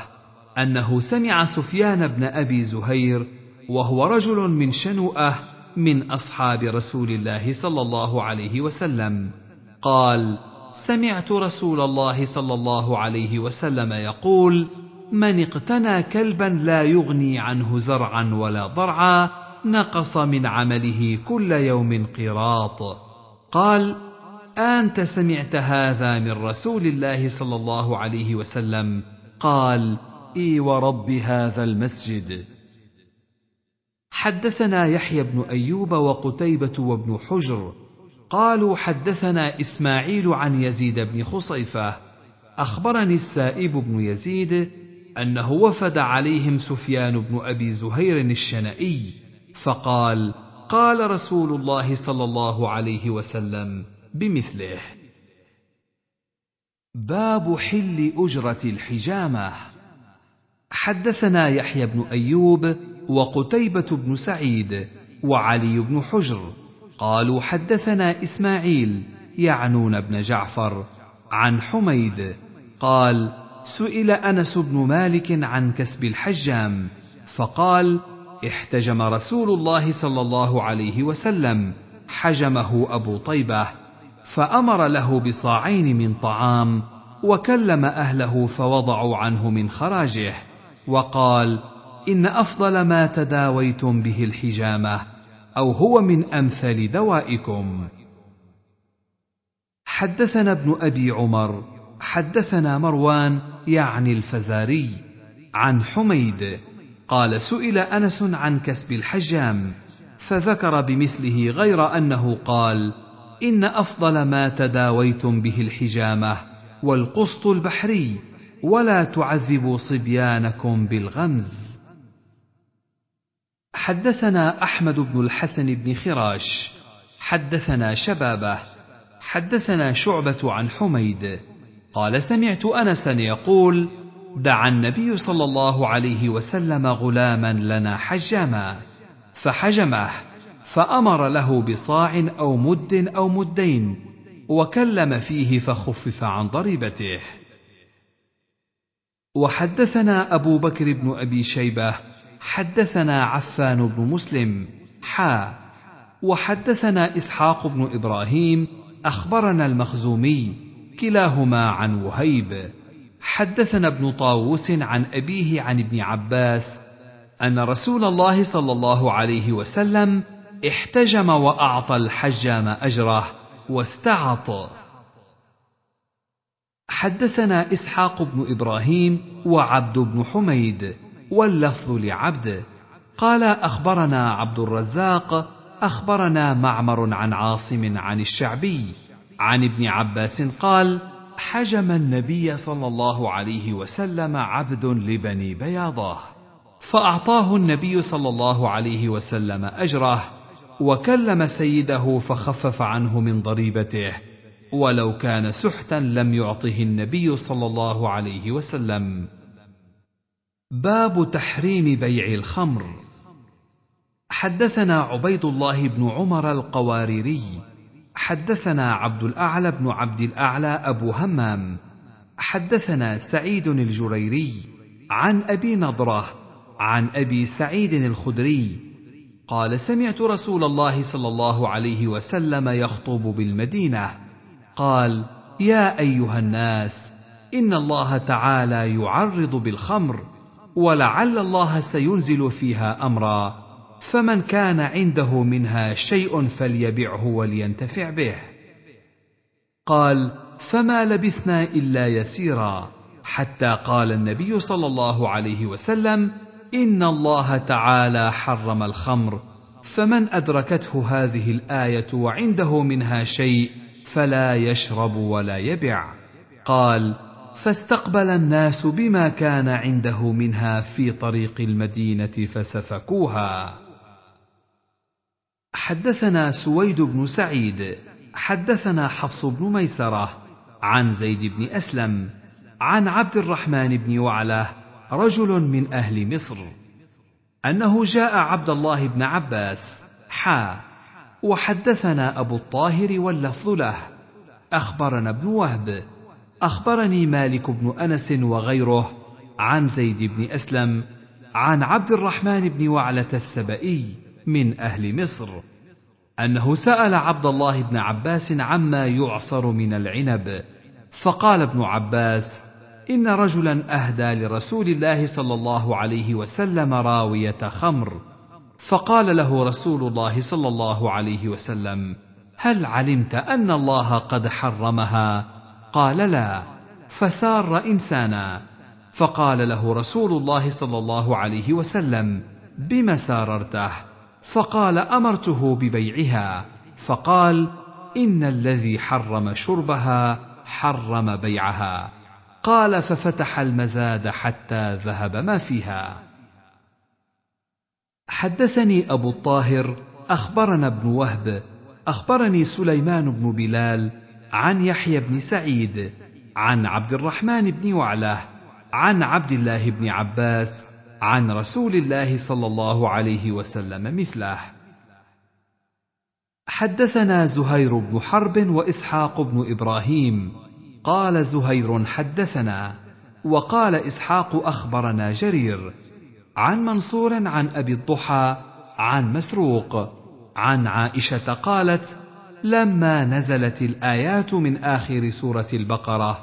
Speaker 1: انه سمع سفيان بن ابي زهير وهو رجل من شنوءه من اصحاب رسول الله صلى الله عليه وسلم قال سمعت رسول الله صلى الله عليه وسلم يقول من اقتنى كلبا لا يغني عنه زرعا ولا ضرعا نقص من عمله كل يوم قيراط قال انت سمعت هذا من رسول الله صلى الله عليه وسلم قال اي ورب هذا المسجد حدثنا يحيى بن ايوب وقتيبه وابن حجر قالوا حدثنا اسماعيل عن يزيد بن خصيفه اخبرني السائب بن يزيد انه وفد عليهم سفيان بن ابي زهير الشنائي فقال قال رسول الله صلى الله عليه وسلم بمثله باب حل اجره الحجامه حدثنا يحيى بن ايوب وقتيبه بن سعيد وعلي بن حجر قالوا حدثنا اسماعيل يعنون ابن جعفر عن حميد قال سئل انس بن مالك عن كسب الحجام فقال احتجم رسول الله صلى الله عليه وسلم حجمه ابو طيبه فامر له بصاعين من طعام وكلم اهله فوضعوا عنه من خراجه وقال ان افضل ما تداويتم به الحجامه او هو من امثل دوائكم حدثنا ابن ابي عمر حدثنا مروان يعني الفزاري عن حميد قال سئل انس عن كسب الحجام فذكر بمثله غير انه قال ان افضل ما تداويتم به الحجامه والقسط البحري ولا تعذبوا صبيانكم بالغمز حدثنا احمد بن الحسن بن خراش حدثنا شبابه حدثنا شعبه عن حميد قال سمعت انسا يقول دعا النبي صلى الله عليه وسلم غلاما لنا حجاما فحجمه فامر له بصاع او مد او مدين وكلم فيه فخفف عن ضريبته وحدثنا ابو بكر بن ابي شيبه حدثنا عفان بن مسلم حا وحدثنا إسحاق بن إبراهيم أخبرنا المخزومي كلاهما عن وهيب حدثنا ابن طاووس عن أبيه عن ابن عباس أن رسول الله صلى الله عليه وسلم احتجم وأعطى الحجام أجره واستعط حدثنا إسحاق بن إبراهيم وعبد بن حميد واللفظ لعبد قال اخبرنا عبد الرزاق اخبرنا معمر عن عاصم عن الشعبي عن ابن عباس قال حجم النبي صلى الله عليه وسلم عبد لبني بياضه فاعطاه النبي صلى الله عليه وسلم اجره وكلم سيده فخفف عنه من ضريبته ولو كان سحتا لم يعطه النبي صلى الله عليه وسلم باب تحريم بيع الخمر حدثنا عبيد الله بن عمر القواريري حدثنا عبد الاعلى بن عبد الاعلى ابو همام حدثنا سعيد الجريري عن ابي نضره عن ابي سعيد الخدري قال سمعت رسول الله صلى الله عليه وسلم يخطب بالمدينه قال يا ايها الناس ان الله تعالى يعرض بالخمر ولعل الله سينزل فيها امرا فمن كان عنده منها شيء فليبعه ولينتفع به قال فما لبثنا الا يسيرا حتى قال النبي صلى الله عليه وسلم ان الله تعالى حرم الخمر فمن ادركته هذه الايه وعنده منها شيء فلا يشرب ولا يبع قال فاستقبل الناس بما كان عنده منها في طريق المدينه فسفكوها حدثنا سويد بن سعيد حدثنا حفص بن ميسره عن زيد بن اسلم عن عبد الرحمن بن وعله رجل من اهل مصر انه جاء عبد الله بن عباس حا وحدثنا ابو الطاهر واللفظ له اخبرنا ابن وهب اخبرني مالك بن انس وغيره عن زيد بن اسلم عن عبد الرحمن بن وعله السبئي من اهل مصر انه سال عبد الله بن عباس عما يعصر من العنب فقال ابن عباس ان رجلا اهدى لرسول الله صلى الله عليه وسلم راويه خمر فقال له رسول الله صلى الله عليه وسلم هل علمت ان الله قد حرمها قال لا فسار انسانا فقال له رسول الله صلى الله عليه وسلم بم ساررته فقال امرته ببيعها فقال ان الذي حرم شربها حرم بيعها قال ففتح المزاد حتى ذهب ما فيها حدثني ابو الطاهر اخبرنا ابن وهب اخبرني سليمان بن بلال عن يحيى بن سعيد عن عبد الرحمن بن وعله عن عبد الله بن عباس عن رسول الله صلى الله عليه وسلم مثله حدثنا زهير بن حرب واسحاق بن ابراهيم قال زهير حدثنا وقال اسحاق اخبرنا جرير عن منصور عن ابي الضحى عن مسروق عن عائشه قالت لما نزلت الايات من اخر سوره البقره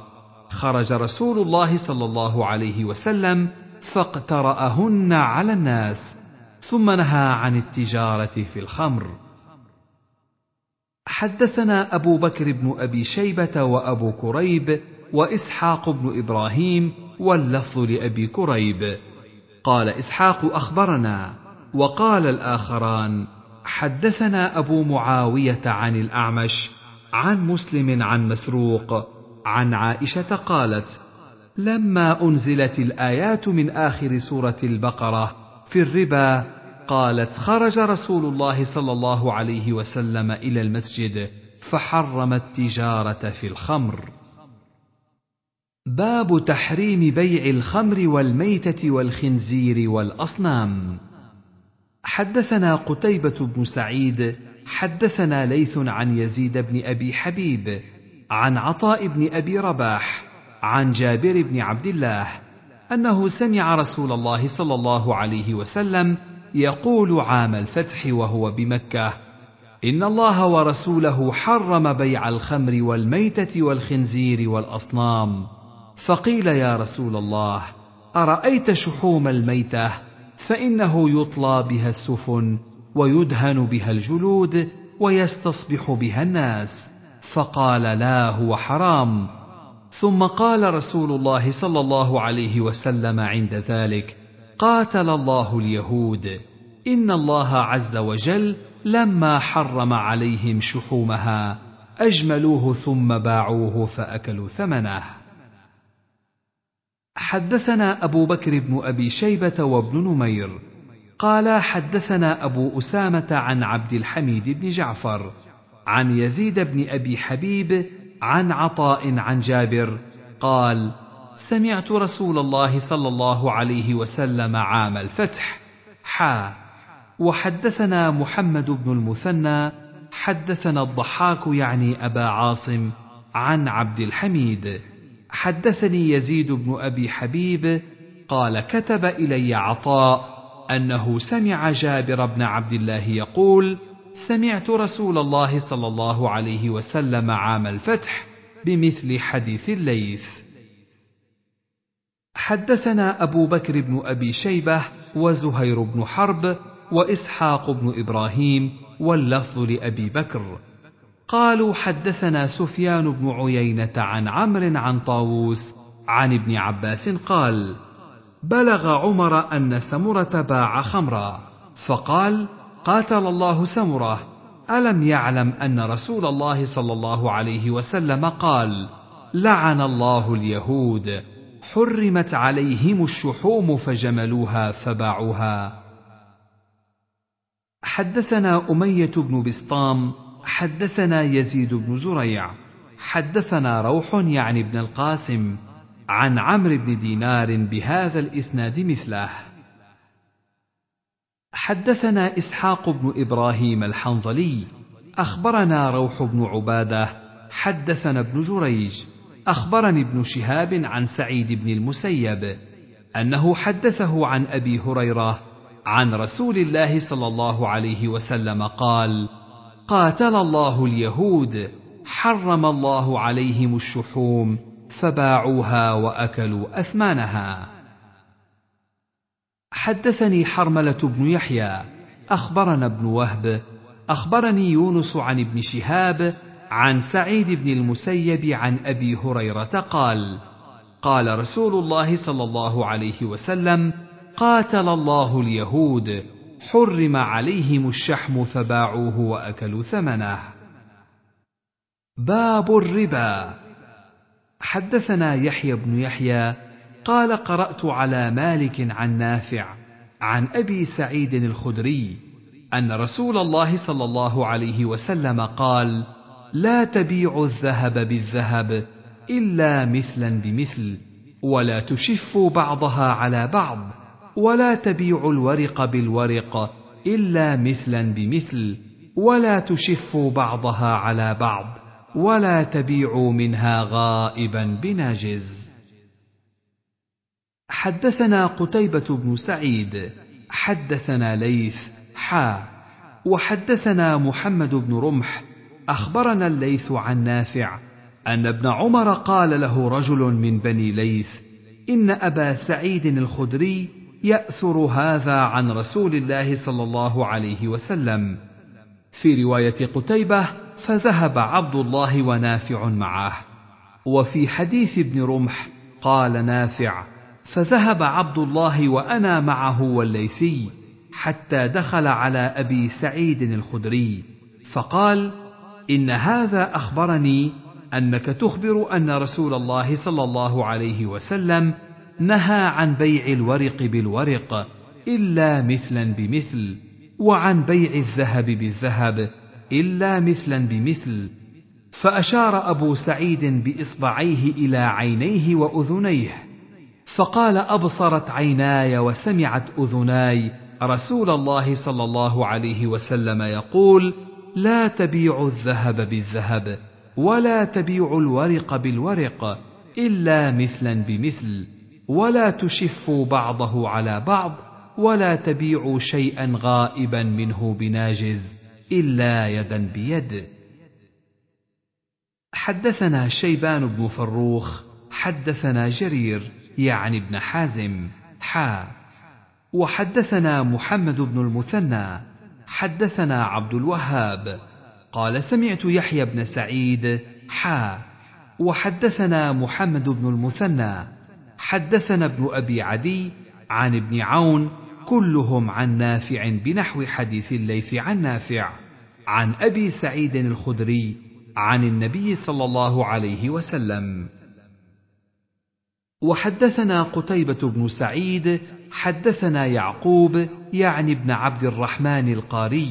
Speaker 1: خرج رسول الله صلى الله عليه وسلم فاقتراهن على الناس ثم نهى عن التجاره في الخمر حدثنا ابو بكر بن ابي شيبه وابو كريب واسحاق بن ابراهيم واللفظ لابي كريب قال اسحاق اخبرنا وقال الاخران حدثنا ابو معاويه عن الاعمش عن مسلم عن مسروق عن عائشه قالت لما انزلت الايات من اخر سوره البقره في الربا قالت خرج رسول الله صلى الله عليه وسلم الى المسجد فحرم التجاره في الخمر باب تحريم بيع الخمر والميته والخنزير والاصنام حدثنا قتيبة بن سعيد حدثنا ليث عن يزيد بن أبي حبيب عن عطاء بن أبي رباح عن جابر بن عبد الله أنه سمع رسول الله صلى الله عليه وسلم يقول عام الفتح وهو بمكة إن الله ورسوله حرم بيع الخمر والميتة والخنزير والأصنام فقيل يا رسول الله أرأيت شحوم الميتة فانه يطلى بها السفن ويدهن بها الجلود ويستصبح بها الناس فقال لا هو حرام ثم قال رسول الله صلى الله عليه وسلم عند ذلك قاتل الله اليهود ان الله عز وجل لما حرم عليهم شحومها اجملوه ثم باعوه فاكلوا ثمنه حدثنا أبو بكر بن أبي شيبة وابن نمير قال حدثنا أبو أسامة عن عبد الحميد بن جعفر عن يزيد بن أبي حبيب عن عطاء عن جابر قال سمعت رسول الله صلى الله عليه وسلم عام الفتح حا وحدثنا محمد بن المثنى حدثنا الضحاك يعني أبا عاصم عن عبد الحميد حدثني يزيد بن ابي حبيب قال كتب الي عطاء انه سمع جابر بن عبد الله يقول سمعت رسول الله صلى الله عليه وسلم عام الفتح بمثل حديث الليث حدثنا ابو بكر بن ابي شيبه وزهير بن حرب واسحاق بن ابراهيم واللفظ لابي بكر قالوا حدثنا سفيان بن عيينه عن عمرو عن طاووس عن ابن عباس قال بلغ عمر ان سمره باع خمرا فقال قاتل الله سمره الم يعلم ان رسول الله صلى الله عليه وسلم قال لعن الله اليهود حرمت عليهم الشحوم فجملوها فباعوها حدثنا اميه بن بسطام حدثنا يزيد بن زريع حدثنا روح يعني ابن القاسم عن عمرو بن دينار بهذا الاسناد مثله حدثنا اسحاق بن ابراهيم الحنظلي اخبرنا روح بن عباده حدثنا ابن جريج اخبرني ابن شهاب عن سعيد بن المسيب انه حدثه عن ابي هريره عن رسول الله صلى الله عليه وسلم قال قاتل الله اليهود حرم الله عليهم الشحوم فباعوها واكلوا اثمانها حدثني حرمله بن يحيى اخبرنا ابن وهب اخبرني يونس عن ابن شهاب عن سعيد بن المسيب عن ابي هريره قال قال رسول الله صلى الله عليه وسلم قاتل الله اليهود حرم عليهم الشحم فباعوه واكلوا ثمنه باب الربا حدثنا يحيى بن يحيى قال قرات على مالك عن نافع عن ابي سعيد الخدري ان رسول الله صلى الله عليه وسلم قال لا تبيعوا الذهب بالذهب الا مثلا بمثل ولا تشفوا بعضها على بعض ولا تبيع الورق بالورق الا مثلا بمثل ولا تشفوا بعضها على بعض ولا تبيعوا منها غائبا بناجز حدثنا قتيبه بن سعيد حدثنا ليث حا وحدثنا محمد بن رمح اخبرنا الليث عن نافع ان ابن عمر قال له رجل من بني ليث ان ابا سعيد الخدري ياثر هذا عن رسول الله صلى الله عليه وسلم في روايه قتيبه فذهب عبد الله ونافع معه وفي حديث ابن رمح قال نافع فذهب عبد الله وانا معه والليثي حتى دخل على ابي سعيد الخدري فقال ان هذا اخبرني انك تخبر ان رسول الله صلى الله عليه وسلم نهى عن بيع الورق بالورق الا مثلا بمثل وعن بيع الذهب بالذهب الا مثلا بمثل فاشار ابو سعيد باصبعيه الى عينيه واذنيه فقال ابصرت عيناي وسمعت اذناي رسول الله صلى الله عليه وسلم يقول لا تبيع الذهب بالذهب ولا تبيع الورق بالورق الا مثلا بمثل ولا تشفوا بعضه على بعض ولا تبيعوا شيئا غائبا منه بناجز الا يدا بيد حدثنا شيبان بن فروخ حدثنا جرير يعني ابن حازم حا وحدثنا محمد بن المثنى حدثنا عبد الوهاب قال سمعت يحيى بن سعيد حا وحدثنا محمد بن المثنى حدثنا ابن ابي عدي عن ابن عون كلهم عن نافع بنحو حديث الليث عن نافع عن ابي سعيد الخدري عن النبي صلى الله عليه وسلم وحدثنا قتيبة بن سعيد حدثنا يعقوب يعني ابن عبد الرحمن القاري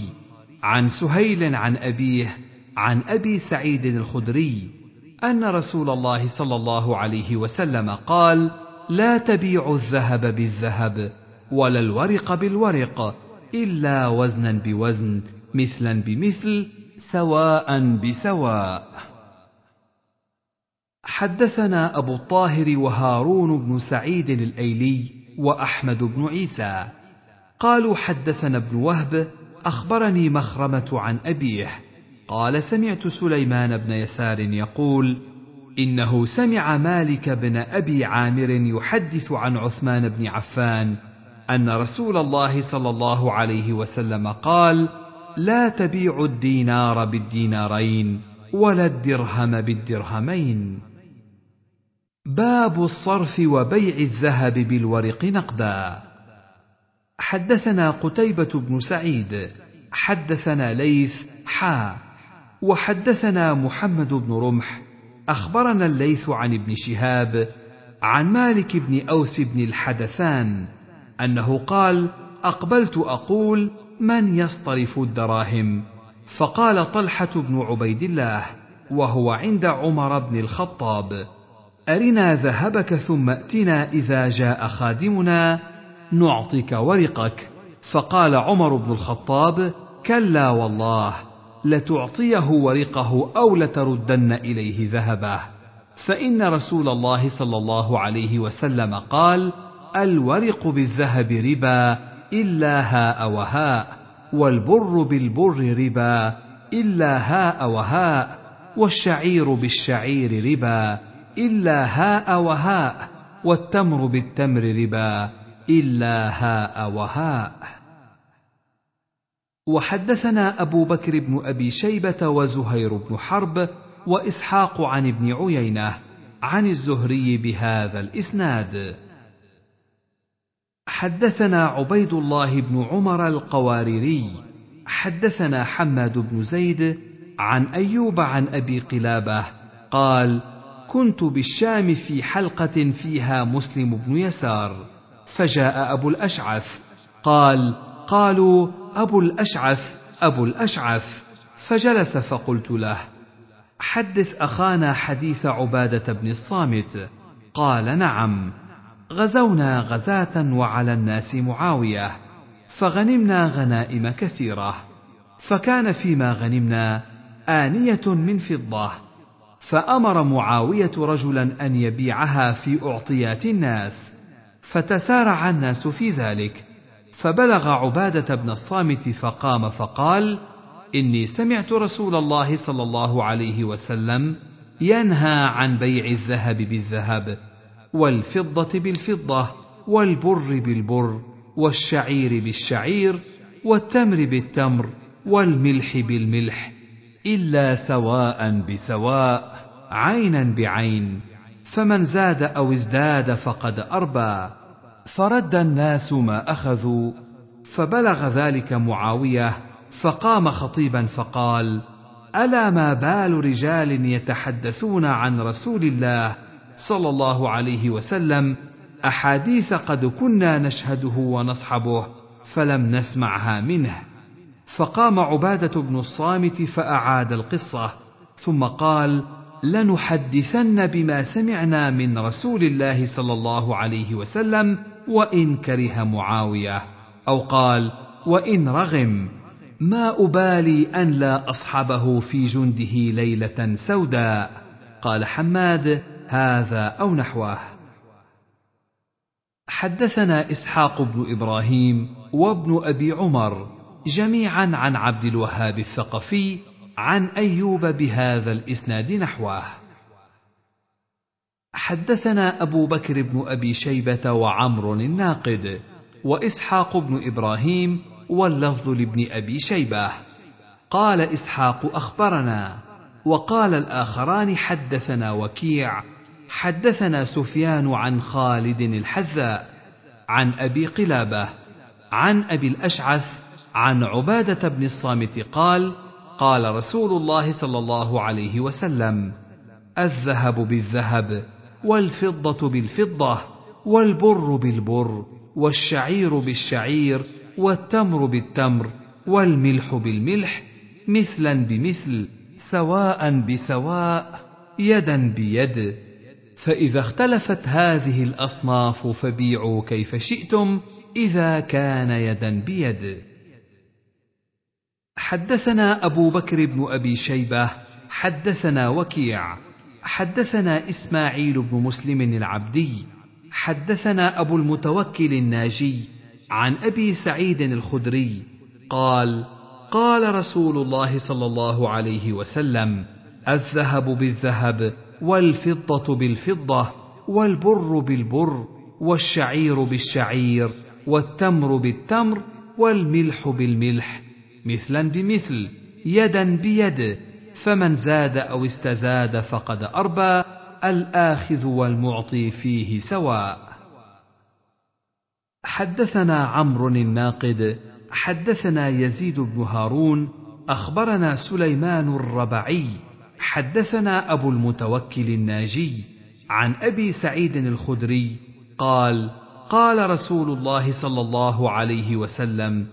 Speaker 1: عن سهيل عن أبيه عن أبي سعيد الخدري ان رسول الله صلى الله عليه وسلم قال لا تبيع الذهب بالذهب ولا الورق بالورق الا وزنا بوزن مثلا بمثل سواء بسواء حدثنا ابو الطاهر وهارون بن سعيد الايلي واحمد بن عيسى قالوا حدثنا ابن وهب اخبرني مخرمه عن ابيه قال سمعت سليمان بن يسار يقول انه سمع مالك بن ابي عامر يحدث عن عثمان بن عفان ان رسول الله صلى الله عليه وسلم قال لا تبيع الدينار بالدينارين ولا الدرهم بالدرهمين باب الصرف وبيع الذهب بالورق نقدا حدثنا قتيبه بن سعيد حدثنا ليث حا وحدثنا محمد بن رمح اخبرنا الليث عن ابن شهاب عن مالك بن اوس بن الحدثان انه قال اقبلت اقول من يصطرف الدراهم فقال طلحه بن عبيد الله وهو عند عمر بن الخطاب ارنا ذهبك ثم اتنا اذا جاء خادمنا نعطيك ورقك فقال عمر بن الخطاب كلا والله لتعطيه ورقه او لتردن اليه ذهبه فان رسول الله صلى الله عليه وسلم قال الورق بالذهب ربا الا هاء وهاء والبر بالبر ربا الا هاء وهاء والشعير بالشعير ربا الا هاء وهاء والتمر بالتمر ربا الا هاء وهاء وحدثنا ابو بكر بن ابي شيبه وزهير بن حرب واسحاق عن ابن عيينه عن الزهري بهذا الاسناد حدثنا عبيد الله بن عمر القواريري حدثنا حماد بن زيد عن ايوب عن ابي قلابه قال كنت بالشام في حلقه فيها مسلم بن يسار فجاء ابو الاشعث قال قالوا أبو الأشعث أبو الأشعث فجلس فقلت له حدث أخانا حديث عبادة بن الصامت قال نعم غزونا غزاة وعلى الناس معاوية فغنمنا غنائم كثيرة فكان فيما غنمنا آنية من فضة فأمر معاوية رجلا أن يبيعها في أعطيات الناس فتسارع الناس في ذلك فبلغ عباده بن الصامت فقام فقال اني سمعت رسول الله صلى الله عليه وسلم ينهى عن بيع الذهب بالذهب والفضه بالفضه والبر بالبر والشعير بالشعير والتمر بالتمر والملح بالملح الا سواء بسواء عينا بعين فمن زاد او ازداد فقد اربى فرد الناس ما اخذوا فبلغ ذلك معاويه فقام خطيبا فقال الا ما بال رجال يتحدثون عن رسول الله صلى الله عليه وسلم احاديث قد كنا نشهده ونصحبه فلم نسمعها منه فقام عباده بن الصامت فاعاد القصه ثم قال لنحدثن بما سمعنا من رسول الله صلى الله عليه وسلم وان كره معاويه او قال وان رغم ما ابالي ان لا اصحبه في جنده ليله سوداء قال حماد هذا او نحوه حدثنا اسحاق بن ابراهيم وابن ابي عمر جميعا عن عبد الوهاب الثقفي عن ايوب بهذا الاسناد نحوه حدثنا أبو بكر بن أبي شيبة وعمر الناقد وإسحاق بن إبراهيم واللفظ لابن أبي شيبة قال إسحاق أخبرنا وقال الآخران حدثنا وكيع حدثنا سفيان عن خالد الحذاء عن أبي قلابة عن أبي الأشعث عن عبادة بن الصامت قال قال رسول الله صلى الله عليه وسلم الذهب بالذهب والفضه بالفضه والبر بالبر والشعير بالشعير والتمر بالتمر والملح بالملح مثلا بمثل سواء بسواء يدا بيد فاذا اختلفت هذه الاصناف فبيعوا كيف شئتم اذا كان يدا بيد حدثنا ابو بكر بن ابي شيبه حدثنا وكيع حدثنا اسماعيل بن مسلم العبدي حدثنا ابو المتوكل الناجي عن ابي سعيد الخدري قال قال رسول الله صلى الله عليه وسلم الذهب بالذهب والفضه بالفضه والبر بالبر والشعير بالشعير والتمر بالتمر والملح بالملح مثلا بمثل يدا بيد فمن زاد او استزاد فقد اربى الاخذ والمعطي فيه سواء حدثنا عمرو الناقد حدثنا يزيد بن هارون اخبرنا سليمان الربعي حدثنا ابو المتوكل الناجي عن ابي سعيد الخدري قال قال رسول الله صلى الله عليه وسلم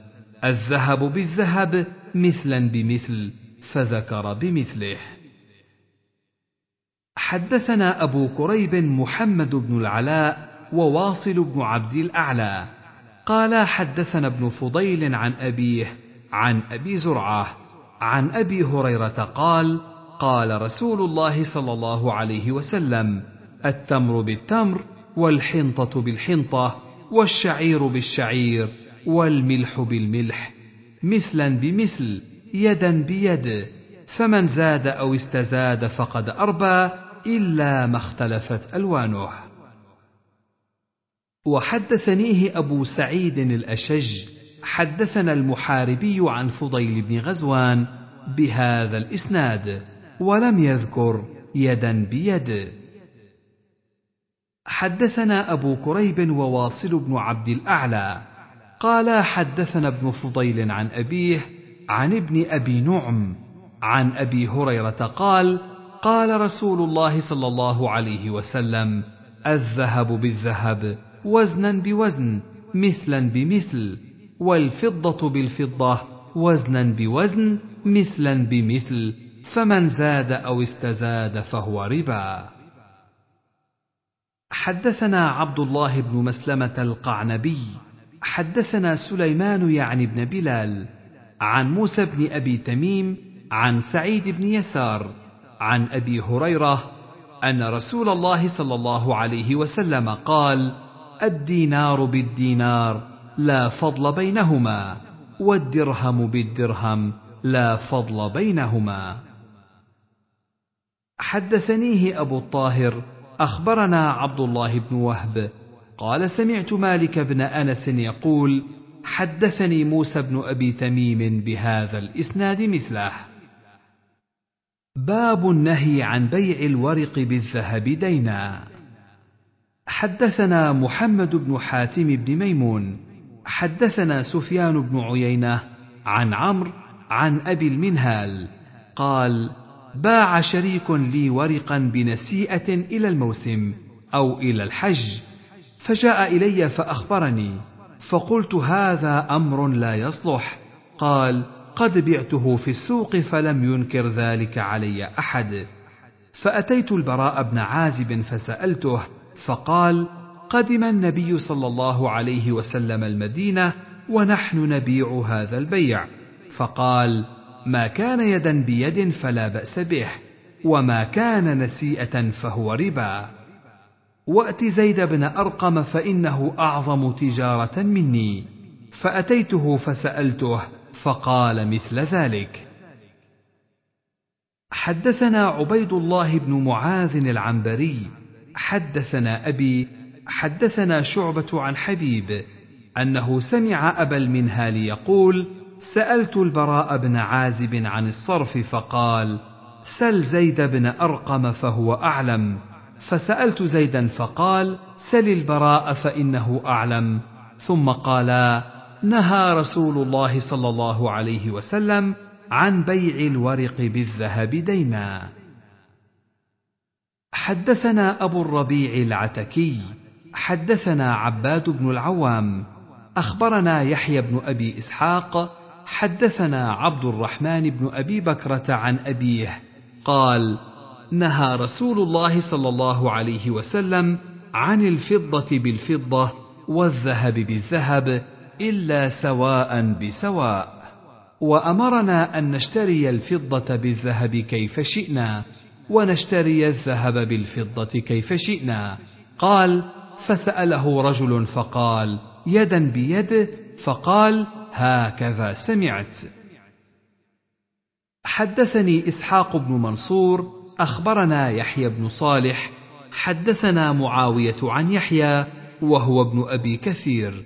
Speaker 1: الذهب بالذهب مثلا بمثل فذكر بمثله حدثنا ابو كريب محمد بن العلاء وواصل بن عبد الاعلى قال حدثنا ابن فضيل عن ابيه عن ابي زرعه عن ابي هريره قال قال رسول الله صلى الله عليه وسلم التمر بالتمر والحنطه بالحنطه والشعير بالشعير والملح بالملح مثلا بمثل يدا بيد فمن زاد او استزاد فقد اربى الا ما اختلفت الوانه وحدثنيه ابو سعيد الاشج حدثنا المحاربي عن فضيل بن غزوان بهذا الاسناد ولم يذكر يدا بيد حدثنا ابو كريب وواصل بن عبد الاعلى قال حدثنا ابن فضيل عن ابيه عن ابن ابي نعم عن ابي هريره قال قال رسول الله صلى الله عليه وسلم الذهب بالذهب وزنا بوزن مثلا بمثل والفضه بالفضه وزنا بوزن مثلا بمثل فمن زاد او استزاد فهو ربا حدثنا عبد الله بن مسلمه القعنبي حدثنا سليمان يعني بن بلال عن موسى بن ابي تميم عن سعيد بن يسار عن ابي هريره ان رسول الله صلى الله عليه وسلم قال الدينار بالدينار لا فضل بينهما والدرهم بالدرهم لا فضل بينهما حدثنيه ابو الطاهر اخبرنا عبد الله بن وهب قال سمعت مالك بن انس يقول حدثني موسى بن ابي تميم بهذا الاسناد مثله باب النهي عن بيع الورق بالذهب دينا حدثنا محمد بن حاتم بن ميمون حدثنا سفيان بن عيينه عن عمرو عن ابي المنهال قال باع شريك لي ورقا بنسيئه الى الموسم او الى الحج فجاء الي فاخبرني فقلت هذا امر لا يصلح قال قد بعته في السوق فلم ينكر ذلك علي احد فاتيت البراء بن عازب فسالته فقال قدم النبي صلى الله عليه وسلم المدينه ونحن نبيع هذا البيع فقال ما كان يدا بيد فلا باس به وما كان نسيئه فهو ربا وات زيد بن ارقم فانه اعظم تجاره مني فاتيته فسالته فقال مثل ذلك حدثنا عبيد الله بن معاذ العنبري حدثنا ابي حدثنا شعبه عن حبيب انه سمع ابا المنهال يقول سالت البراء بن عازب عن الصرف فقال سل زيد بن ارقم فهو اعلم فسألت زيدا فقال سل البراء فإنه أعلم ثم قال: نهى رسول الله صلى الله عليه وسلم عن بيع الورق بالذهب دينا. حدثنا أبو الربيع العتكي حدثنا عباد بن العوام أخبرنا يحيى بن أبي إسحاق حدثنا عبد الرحمن بن أبي بكرة عن أبيه قال: نهى رسول الله صلى الله عليه وسلم عن الفضه بالفضه والذهب بالذهب الا سواء بسواء وامرنا ان نشتري الفضه بالذهب كيف شئنا ونشتري الذهب بالفضه كيف شئنا قال فساله رجل فقال يدا بيد فقال هكذا سمعت حدثني اسحاق بن منصور اخبرنا يحيى بن صالح حدثنا معاويه عن يحيى وهو ابن ابي كثير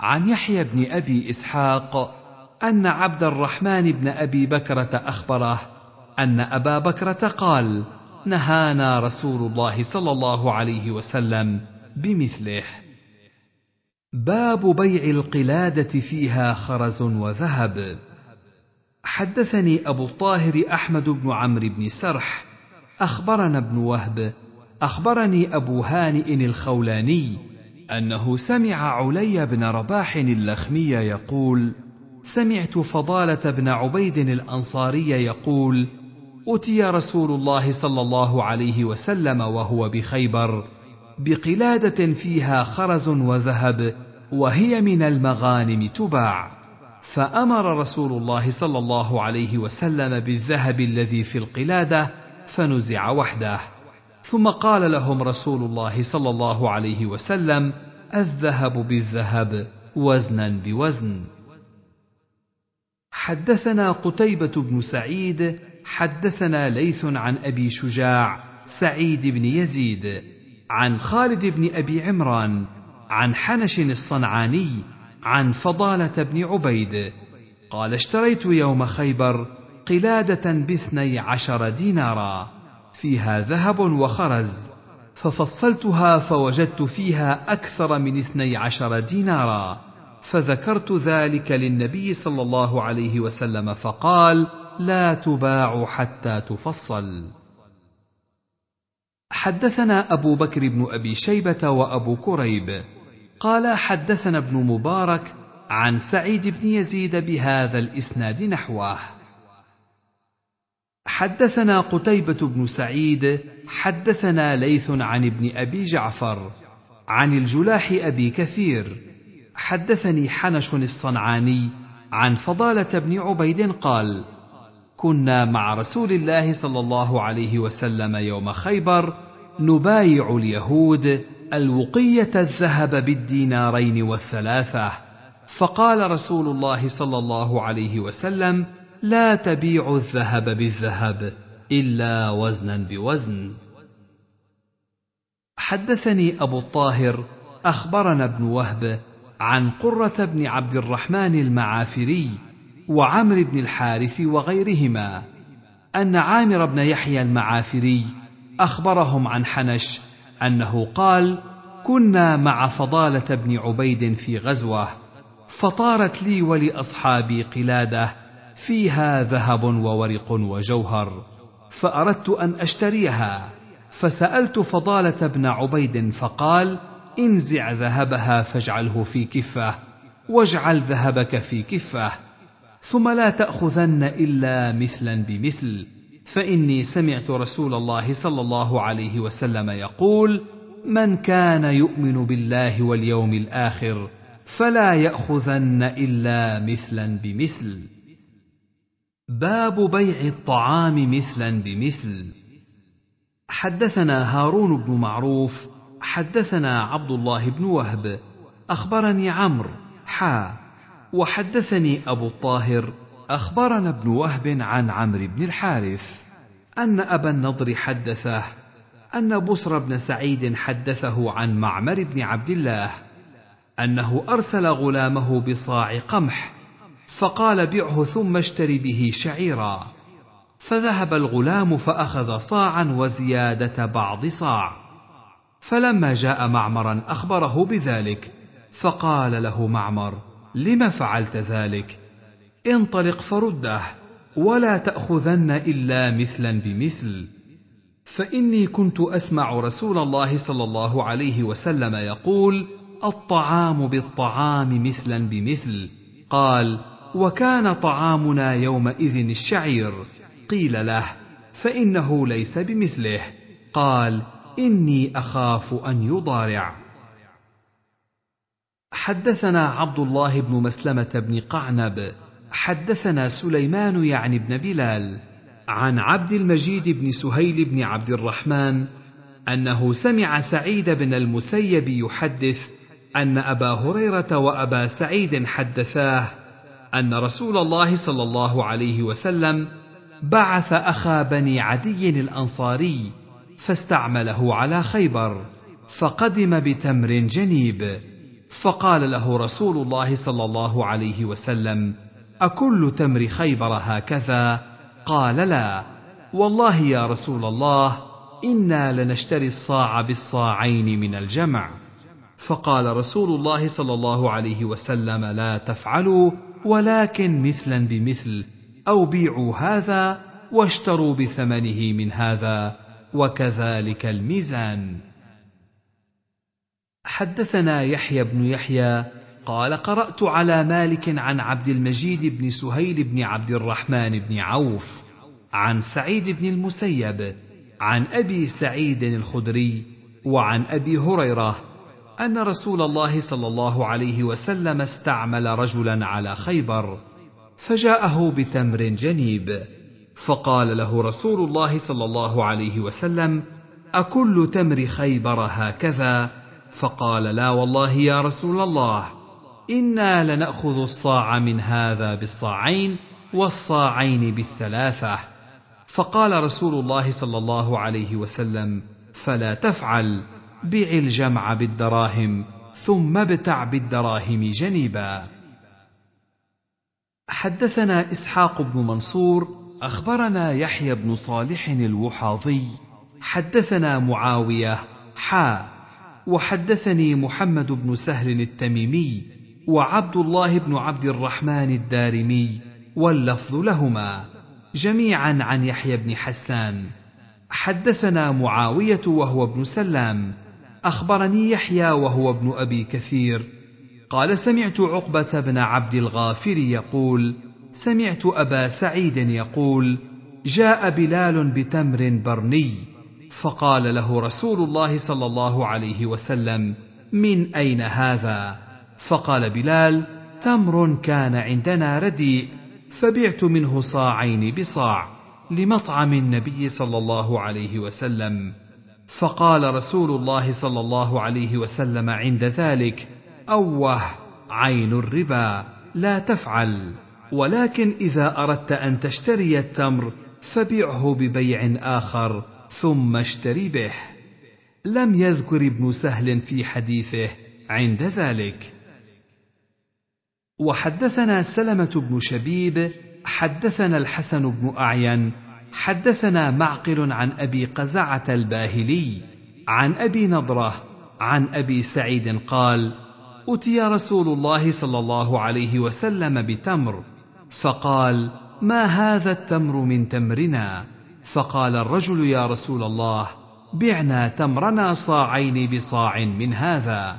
Speaker 1: عن يحيى بن ابي اسحاق ان عبد الرحمن بن ابي بكره اخبره ان ابا بكره قال نهانا رسول الله صلى الله عليه وسلم بمثله باب بيع القلاده فيها خرز وذهب حدثني ابو الطاهر احمد بن عمرو بن سرح اخبرنا ابن وهب اخبرني ابو هانئ الخولاني انه سمع علي بن رباح اللخمي يقول سمعت فضاله بن عبيد الانصاري يقول اتي رسول الله صلى الله عليه وسلم وهو بخيبر بقلاده فيها خرز وذهب وهي من المغانم تباع فامر رسول الله صلى الله عليه وسلم بالذهب الذي في القلاده فنزع وحده ثم قال لهم رسول الله صلى الله عليه وسلم الذهب بالذهب وزنا بوزن حدثنا قتيبة بن سعيد حدثنا ليث عن أبي شجاع سعيد بن يزيد عن خالد بن أبي عمران عن حنش الصنعاني عن فضالة بن عبيد قال اشتريت يوم خيبر قلادة باثني عشر دينارا فيها ذهب وخرز ففصلتها فوجدت فيها أكثر من اثني عشر دينارا فذكرت ذلك للنبي صلى الله عليه وسلم فقال لا تباع حتى تفصل حدثنا أبو بكر بن أبي شيبة وأبو كريب قال حدثنا ابن مبارك عن سعيد بن يزيد بهذا الإسناد نحوه حدثنا قتيبة بن سعيد حدثنا ليث عن ابن أبي جعفر عن الجلاح أبي كثير حدثني حنش الصنعاني عن فضالة بن عبيد قال: كنا مع رسول الله صلى الله عليه وسلم يوم خيبر نبايع اليهود الوقية الذهب بالدينارين والثلاثة، فقال رسول الله صلى الله عليه وسلم: لا تبيع الذهب بالذهب الا وزنا بوزن حدثني ابو الطاهر اخبرنا ابن وهب عن قره بن عبد الرحمن المعافري وعمر بن الحارث وغيرهما ان عامر بن يحيى المعافري اخبرهم عن حنش انه قال كنا مع فضاله بن عبيد في غزوه فطارت لي ولاصحابي قلاده فيها ذهب وورق وجوهر فاردت ان اشتريها فسالت فضاله بن عبيد فقال انزع ذهبها فاجعله في كفه واجعل ذهبك في كفه ثم لا تاخذن الا مثلا بمثل فاني سمعت رسول الله صلى الله عليه وسلم يقول من كان يؤمن بالله واليوم الاخر فلا ياخذن الا مثلا بمثل باب بيع الطعام مثلا بمثل حدثنا هارون بن معروف حدثنا عبد الله بن وهب اخبرني عمرو حا وحدثني ابو الطاهر اخبرنا ابن وهب عن عمرو بن الحارث ان ابا النضر حدثه ان بصر بن سعيد حدثه عن معمر بن عبد الله انه ارسل غلامه بصاع قمح فقال بعه ثم اشتر به شعيرا فذهب الغلام فاخذ صاعا وزياده بعض صاع فلما جاء معمرا اخبره بذلك فقال له معمر لم فعلت ذلك انطلق فرده ولا تاخذن الا مثلا بمثل فاني كنت اسمع رسول الله صلى الله عليه وسلم يقول الطعام بالطعام مثلا بمثل قال وكان طعامنا يومئذ الشعير قيل له فانه ليس بمثله قال اني اخاف ان يضارع حدثنا عبد الله بن مسلمه بن قعنب حدثنا سليمان يعني بن بلال عن عبد المجيد بن سهيل بن عبد الرحمن انه سمع سعيد بن المسيب يحدث ان ابا هريره وابا سعيد حدثاه ان رسول الله صلى الله عليه وسلم بعث اخا بني عدي الانصاري فاستعمله على خيبر فقدم بتمر جنيب فقال له رسول الله صلى الله عليه وسلم اكل تمر خيبر هكذا قال لا والله يا رسول الله انا لنشتري الصاع بالصاعين من الجمع فقال رسول الله صلى الله عليه وسلم لا تفعلوا ولكن مثلا بمثل او بيعوا هذا واشتروا بثمنه من هذا وكذلك الميزان حدثنا يحيى بن يحيى قال قرات على مالك عن عبد المجيد بن سهيل بن عبد الرحمن بن عوف عن سعيد بن المسيب عن ابي سعيد الخدري وعن ابي هريره ان رسول الله صلى الله عليه وسلم استعمل رجلا على خيبر فجاءه بتمر جنيب فقال له رسول الله صلى الله عليه وسلم اكل تمر خيبر هكذا فقال لا والله يا رسول الله انا لناخذ الصاع من هذا بالصاعين والصاعين بالثلاثه فقال رسول الله صلى الله عليه وسلم فلا تفعل بع الجمع بالدراهم ثم ابتع بالدراهم جنيبا حدثنا اسحاق بن منصور اخبرنا يحيى بن صالح الوحاضي حدثنا معاويه حا وحدثني محمد بن سهل التميمي وعبد الله بن عبد الرحمن الدارمي واللفظ لهما جميعا عن يحيى بن حسان حدثنا معاويه وهو ابن سلام اخبرني يحيى وهو ابن ابي كثير قال سمعت عقبه بن عبد الغافر يقول سمعت ابا سعيد يقول جاء بلال بتمر برني فقال له رسول الله صلى الله عليه وسلم من اين هذا فقال بلال تمر كان عندنا رديء فبعت منه صاعين بصاع لمطعم النبي صلى الله عليه وسلم فقال رسول الله صلى الله عليه وسلم عند ذلك اوه عين الربا لا تفعل ولكن اذا اردت ان تشتري التمر فبعه ببيع اخر ثم اشتري به لم يذكر ابن سهل في حديثه عند ذلك وحدثنا سلمه بن شبيب حدثنا الحسن بن اعين حدثنا معقل عن ابي قزعه الباهلي عن ابي نضره عن ابي سعيد قال اتي رسول الله صلى الله عليه وسلم بتمر فقال ما هذا التمر من تمرنا فقال الرجل يا رسول الله بعنا تمرنا صاعين بصاع من هذا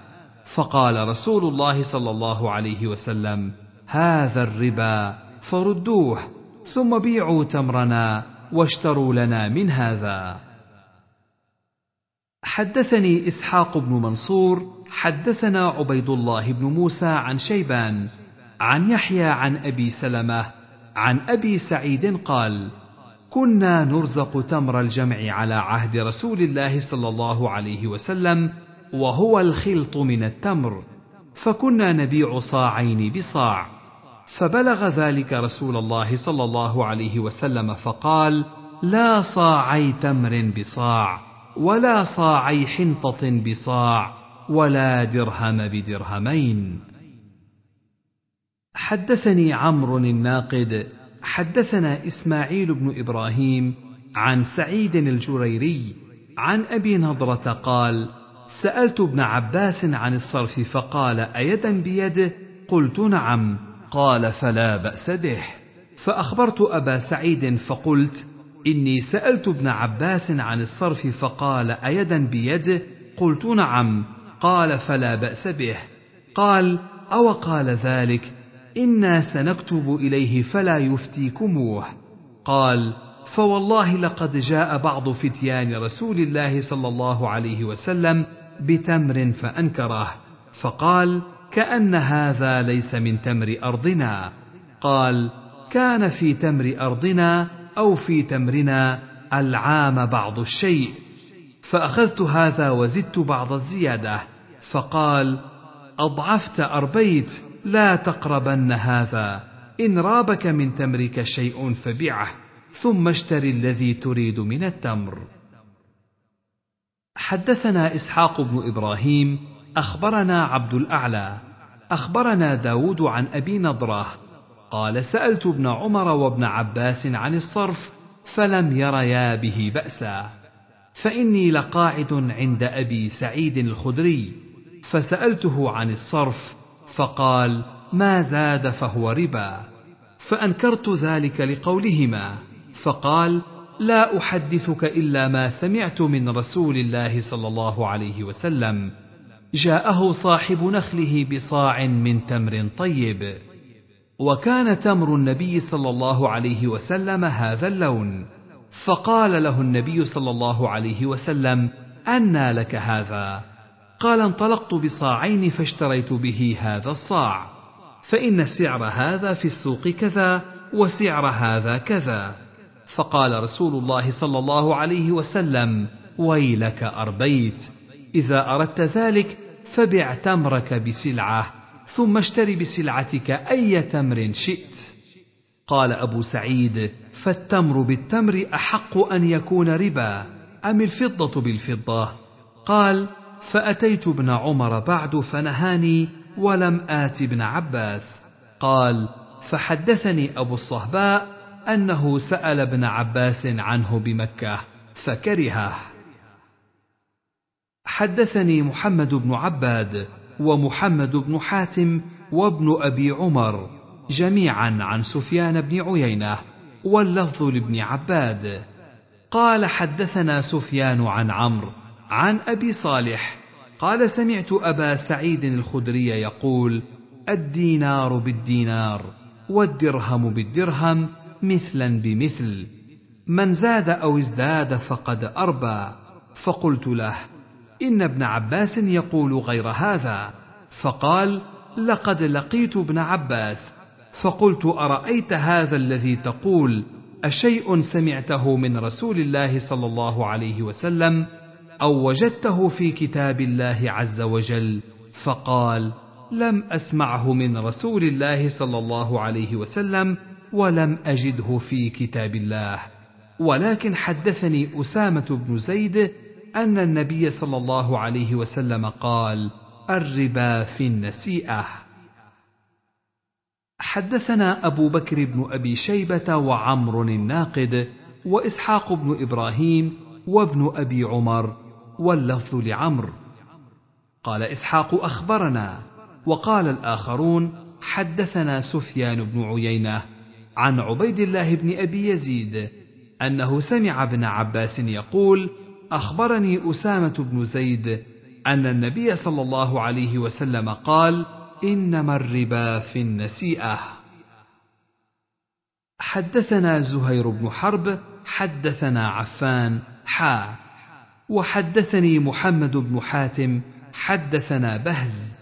Speaker 1: فقال رسول الله صلى الله عليه وسلم هذا الربا فردوه ثم بيعوا تمرنا واشتروا لنا من هذا حدثني اسحاق بن منصور حدثنا عبيد الله بن موسى عن شيبان عن يحيى عن ابي سلمه عن ابي سعيد قال كنا نرزق تمر الجمع على عهد رسول الله صلى الله عليه وسلم وهو الخلط من التمر فكنا نبيع صاعين بصاع فبلغ ذلك رسول الله صلى الله عليه وسلم فقال لا صاعي تمر بصاع ولا صاعي حنطه بصاع ولا درهم بدرهمين حدثني عمرو الناقد حدثنا اسماعيل بن ابراهيم عن سعيد الجريري عن ابي نضره قال سالت ابن عباس عن الصرف فقال ايدا بيده قلت نعم قال فلا باس به فاخبرت ابا سعيد فقلت اني سالت ابن عباس عن الصرف فقال ايدا بيد قلت نعم قال فلا باس به قال او قال ذلك انا سنكتب اليه فلا يفتيكموه قال فوالله لقد جاء بعض فتيان رسول الله صلى الله عليه وسلم بتمر فانكره فقال كان هذا ليس من تمر ارضنا قال كان في تمر ارضنا او في تمرنا العام بعض الشيء فاخذت هذا وزدت بعض الزياده فقال اضعفت اربيت لا تقربن هذا ان رابك من تمرك شيء فبعه ثم اشتر الذي تريد من التمر حدثنا اسحاق بن ابراهيم أخبرنا عبد الأعلى أخبرنا داود عن أبي نضرة قال سألت ابن عمر وابن عباس عن الصرف فلم يريا به بأسا فإني لقاعد عند أبي سعيد الخدري فسألته عن الصرف فقال ما زاد فهو ربا فأنكرت ذلك لقولهما فقال لا أحدثك إلا ما سمعت من رسول الله صلى الله عليه وسلم جاءه صاحب نخله بصاع من تمر طيب وكان تمر النبي صلى الله عليه وسلم هذا اللون فقال له النبي صلى الله عليه وسلم انى لك هذا قال انطلقت بصاعين فاشتريت به هذا الصاع فان سعر هذا في السوق كذا وسعر هذا كذا فقال رسول الله صلى الله عليه وسلم ويلك اربيت إذا أردت ذلك فبع تمرك بسلعة ثم اشتري بسلعتك أي تمر شئت قال أبو سعيد فالتمر بالتمر أحق أن يكون ربا أم الفضة بالفضة قال فأتيت ابن عمر بعد فنهاني ولم آت ابن عباس قال فحدثني أبو الصهباء أنه سأل ابن عباس عنه بمكة فكرهه حدثني محمد بن عباد ومحمد بن حاتم وابن ابي عمر جميعا عن سفيان بن عيينه واللفظ لابن عباد قال حدثنا سفيان عن عمرو عن ابي صالح قال سمعت ابا سعيد الخدري يقول الدينار بالدينار والدرهم بالدرهم مثلا بمثل من زاد او ازداد فقد اربى فقلت له ان ابن عباس يقول غير هذا فقال لقد لقيت ابن عباس فقلت ارايت هذا الذي تقول اشيء سمعته من رسول الله صلى الله عليه وسلم او وجدته في كتاب الله عز وجل فقال لم اسمعه من رسول الله صلى الله عليه وسلم ولم اجده في كتاب الله ولكن حدثني اسامه بن زيد ان النبي صلى الله عليه وسلم قال الربا في النسيئه حدثنا ابو بكر بن ابي شيبه وعمر الناقد واسحاق بن ابراهيم وابن ابي عمر واللفظ لعمر قال اسحاق اخبرنا وقال الاخرون حدثنا سفيان بن عيينه عن عبيد الله بن ابي يزيد انه سمع ابن عباس يقول اخبرني اسامه بن زيد ان النبي صلى الله عليه وسلم قال انما الربا في النسيئه حدثنا زهير بن حرب حدثنا عفان حا وحدثني محمد بن حاتم حدثنا بهز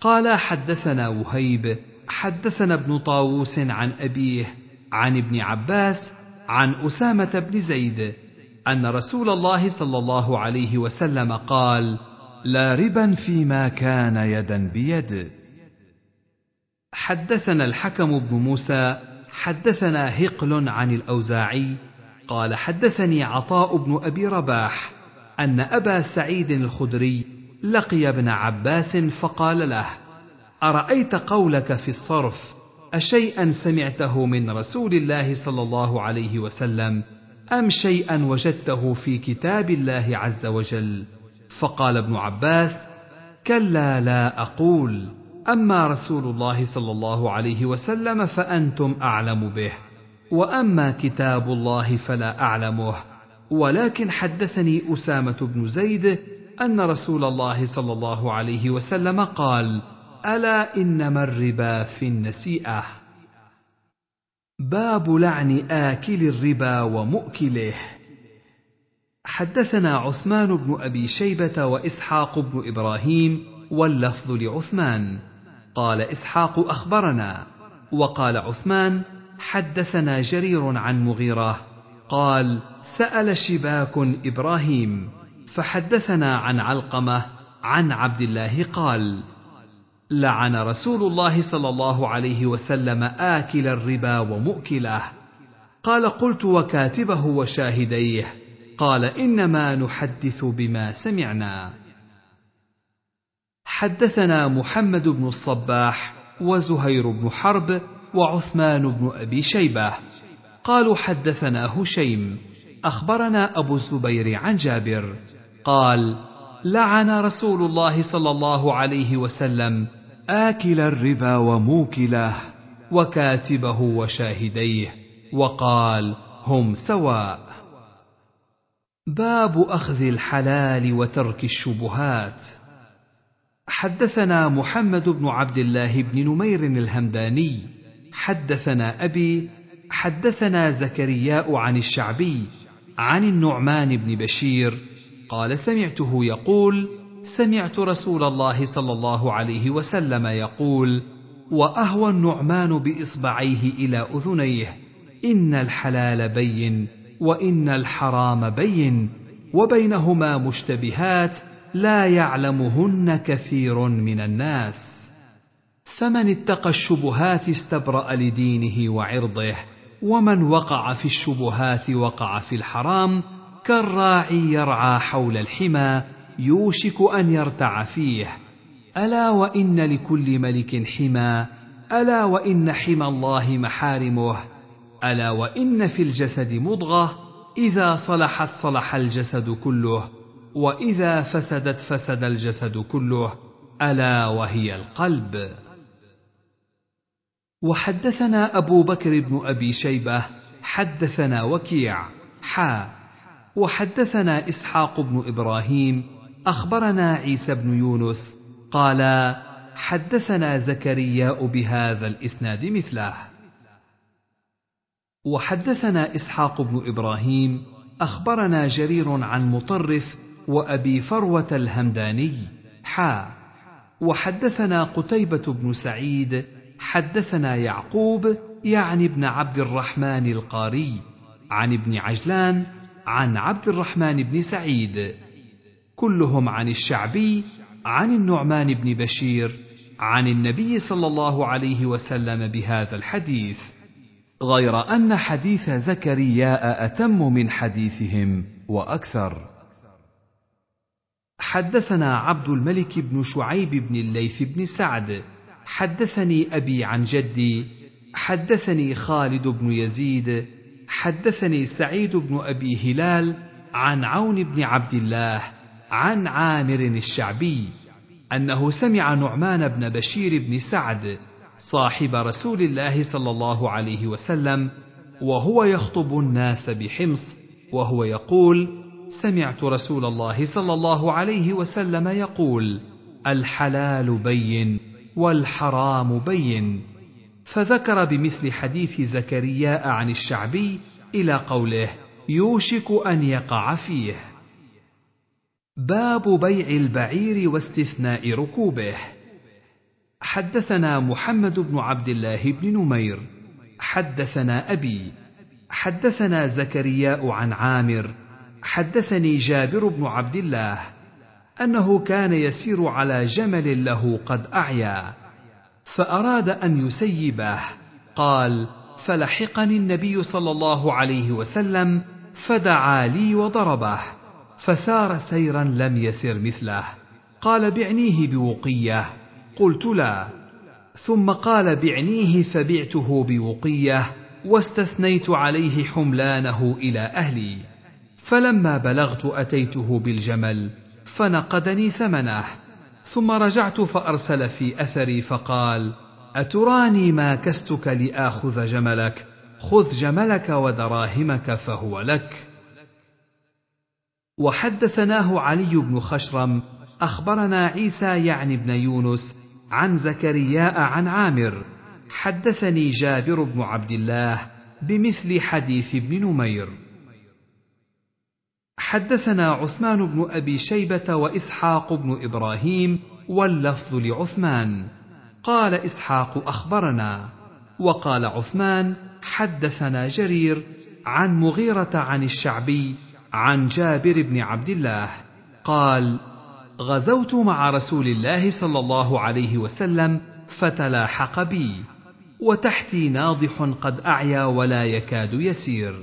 Speaker 1: قال حدثنا وهيب حدثنا ابن طاووس عن ابيه عن ابن عباس عن اسامه بن زيد ان رسول الله صلى الله عليه وسلم قال لا ربا فيما كان يدا بيد حدثنا الحكم بن موسى حدثنا هقل عن الاوزاعي قال حدثني عطاء بن ابي رباح ان ابا سعيد الخدري لقي ابن عباس فقال له ارايت قولك في الصرف اشيئا سمعته من رسول الله صلى الله عليه وسلم أم شيئا وجدته في كتاب الله عز وجل فقال ابن عباس كلا لا أقول أما رسول الله صلى الله عليه وسلم فأنتم أعلم به وأما كتاب الله فلا أعلمه ولكن حدثني أسامة بن زيد أن رسول الله صلى الله عليه وسلم قال ألا إنما الربا في النسيئة باب لعن آكل الربا ومؤكله حدثنا عثمان بن أبي شيبة وإسحاق بن إبراهيم واللفظ لعثمان قال إسحاق أخبرنا وقال عثمان حدثنا جرير عن مغيرة قال سأل شباك إبراهيم فحدثنا عن علقمة عن عبد الله قال لعن رسول الله صلى الله عليه وسلم آكل الربا ومؤكله قال قلت وكاتبه وشاهديه قال إنما نحدث بما سمعنا حدثنا محمد بن الصباح وزهير بن حرب وعثمان بن أبي شيبة قالوا حدثنا هشيم أخبرنا أبو الزبير عن جابر قال لعن رسول الله صلى الله عليه وسلم آكل الربا وموكله وكاتبه وشاهديه وقال هم سواء باب أخذ الحلال وترك الشبهات حدثنا محمد بن عبد الله بن نمير الهمداني حدثنا أبي حدثنا زكرياء عن الشعبي عن النعمان بن بشير قال سمعته يقول سمعت رسول الله صلى الله عليه وسلم يقول واهوى النعمان باصبعيه الى اذنيه ان الحلال بين وان الحرام بين وبينهما مشتبهات لا يعلمهن كثير من الناس فمن اتقى الشبهات استبرا لدينه وعرضه ومن وقع في الشبهات وقع في الحرام كالراعي يرعى حول الحمى يوشك ان يرتع فيه الا وان لكل ملك حمى الا وان حمى الله محارمه الا وان في الجسد مضغه اذا صلحت صلح الجسد كله واذا فسدت فسد الجسد كله الا وهي القلب وحدثنا ابو بكر بن ابي شيبه حدثنا وكيع حا وحدثنا اسحاق بن ابراهيم اخبرنا عيسى بن يونس قال حدثنا زكرياء بهذا الاسناد مثله وحدثنا اسحاق بن ابراهيم اخبرنا جرير عن مطرف وابي فروه الهمداني حا وحدثنا قتيبه بن سعيد حدثنا يعقوب يعني ابن عبد الرحمن القاري عن ابن عجلان عن عبد الرحمن بن سعيد كلهم عن الشعبي عن النعمان بن بشير عن النبي صلى الله عليه وسلم بهذا الحديث غير ان حديث زكرياء اتم من حديثهم واكثر حدثنا عبد الملك بن شعيب بن الليث بن سعد حدثني ابي عن جدي حدثني خالد بن يزيد حدثني سعيد بن ابي هلال عن عون بن عبد الله عن عامر الشعبي انه سمع نعمان بن بشير بن سعد صاحب رسول الله صلى الله عليه وسلم وهو يخطب الناس بحمص وهو يقول سمعت رسول الله صلى الله عليه وسلم يقول الحلال بين والحرام بين فذكر بمثل حديث زكرياء عن الشعبي الى قوله يوشك ان يقع فيه باب بيع البعير واستثناء ركوبه حدثنا محمد بن عبد الله بن نمير حدثنا ابي حدثنا زكرياء عن عامر حدثني جابر بن عبد الله انه كان يسير على جمل له قد اعيا فاراد ان يسيبه قال فلحقني النبي صلى الله عليه وسلم فدعا لي وضربه فسار سيرا لم يسر مثله قال بعنيه بوقيه قلت لا ثم قال بعنيه فبعته بوقيه واستثنيت عليه حملانه الى اهلي فلما بلغت اتيته بالجمل فنقدني ثمنه ثم رجعت فارسل في اثري فقال أتراني ما كستك لآخذ جملك خذ جملك ودراهمك فهو لك وحدثناه علي بن خشرم أخبرنا عيسى يعني بن يونس عن زكرياء عن عامر حدثني جابر بن عبد الله بمثل حديث ابن نمير حدثنا عثمان بن ابي شيبه واسحاق بن ابراهيم واللفظ لعثمان قال اسحاق اخبرنا وقال عثمان حدثنا جرير عن مغيره عن الشعبي عن جابر بن عبد الله قال غزوت مع رسول الله صلى الله عليه وسلم فتلاحق بي وتحتي ناضح قد اعيا ولا يكاد يسير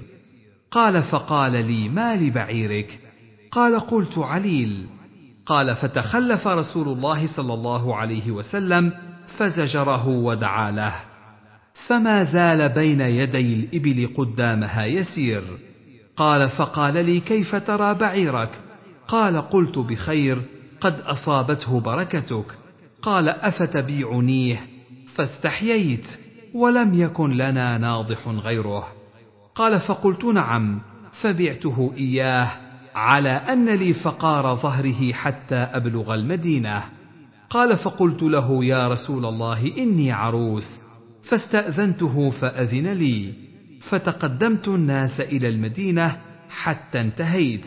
Speaker 1: قال فقال لي ما لبعيرك قال قلت عليل قال فتخلف رسول الله صلى الله عليه وسلم فزجره ودعا له فما زال بين يدي الإبل قدامها يسير قال فقال لي كيف ترى بعيرك قال قلت بخير قد أصابته بركتك قال أفتبيعنيه فاستحييت ولم يكن لنا ناضح غيره قال فقلت نعم فبعته إياه على أن لي فقار ظهره حتى أبلغ المدينة قال فقلت له يا رسول الله اني عروس فاستاذنته فاذن لي فتقدمت الناس الى المدينه حتى انتهيت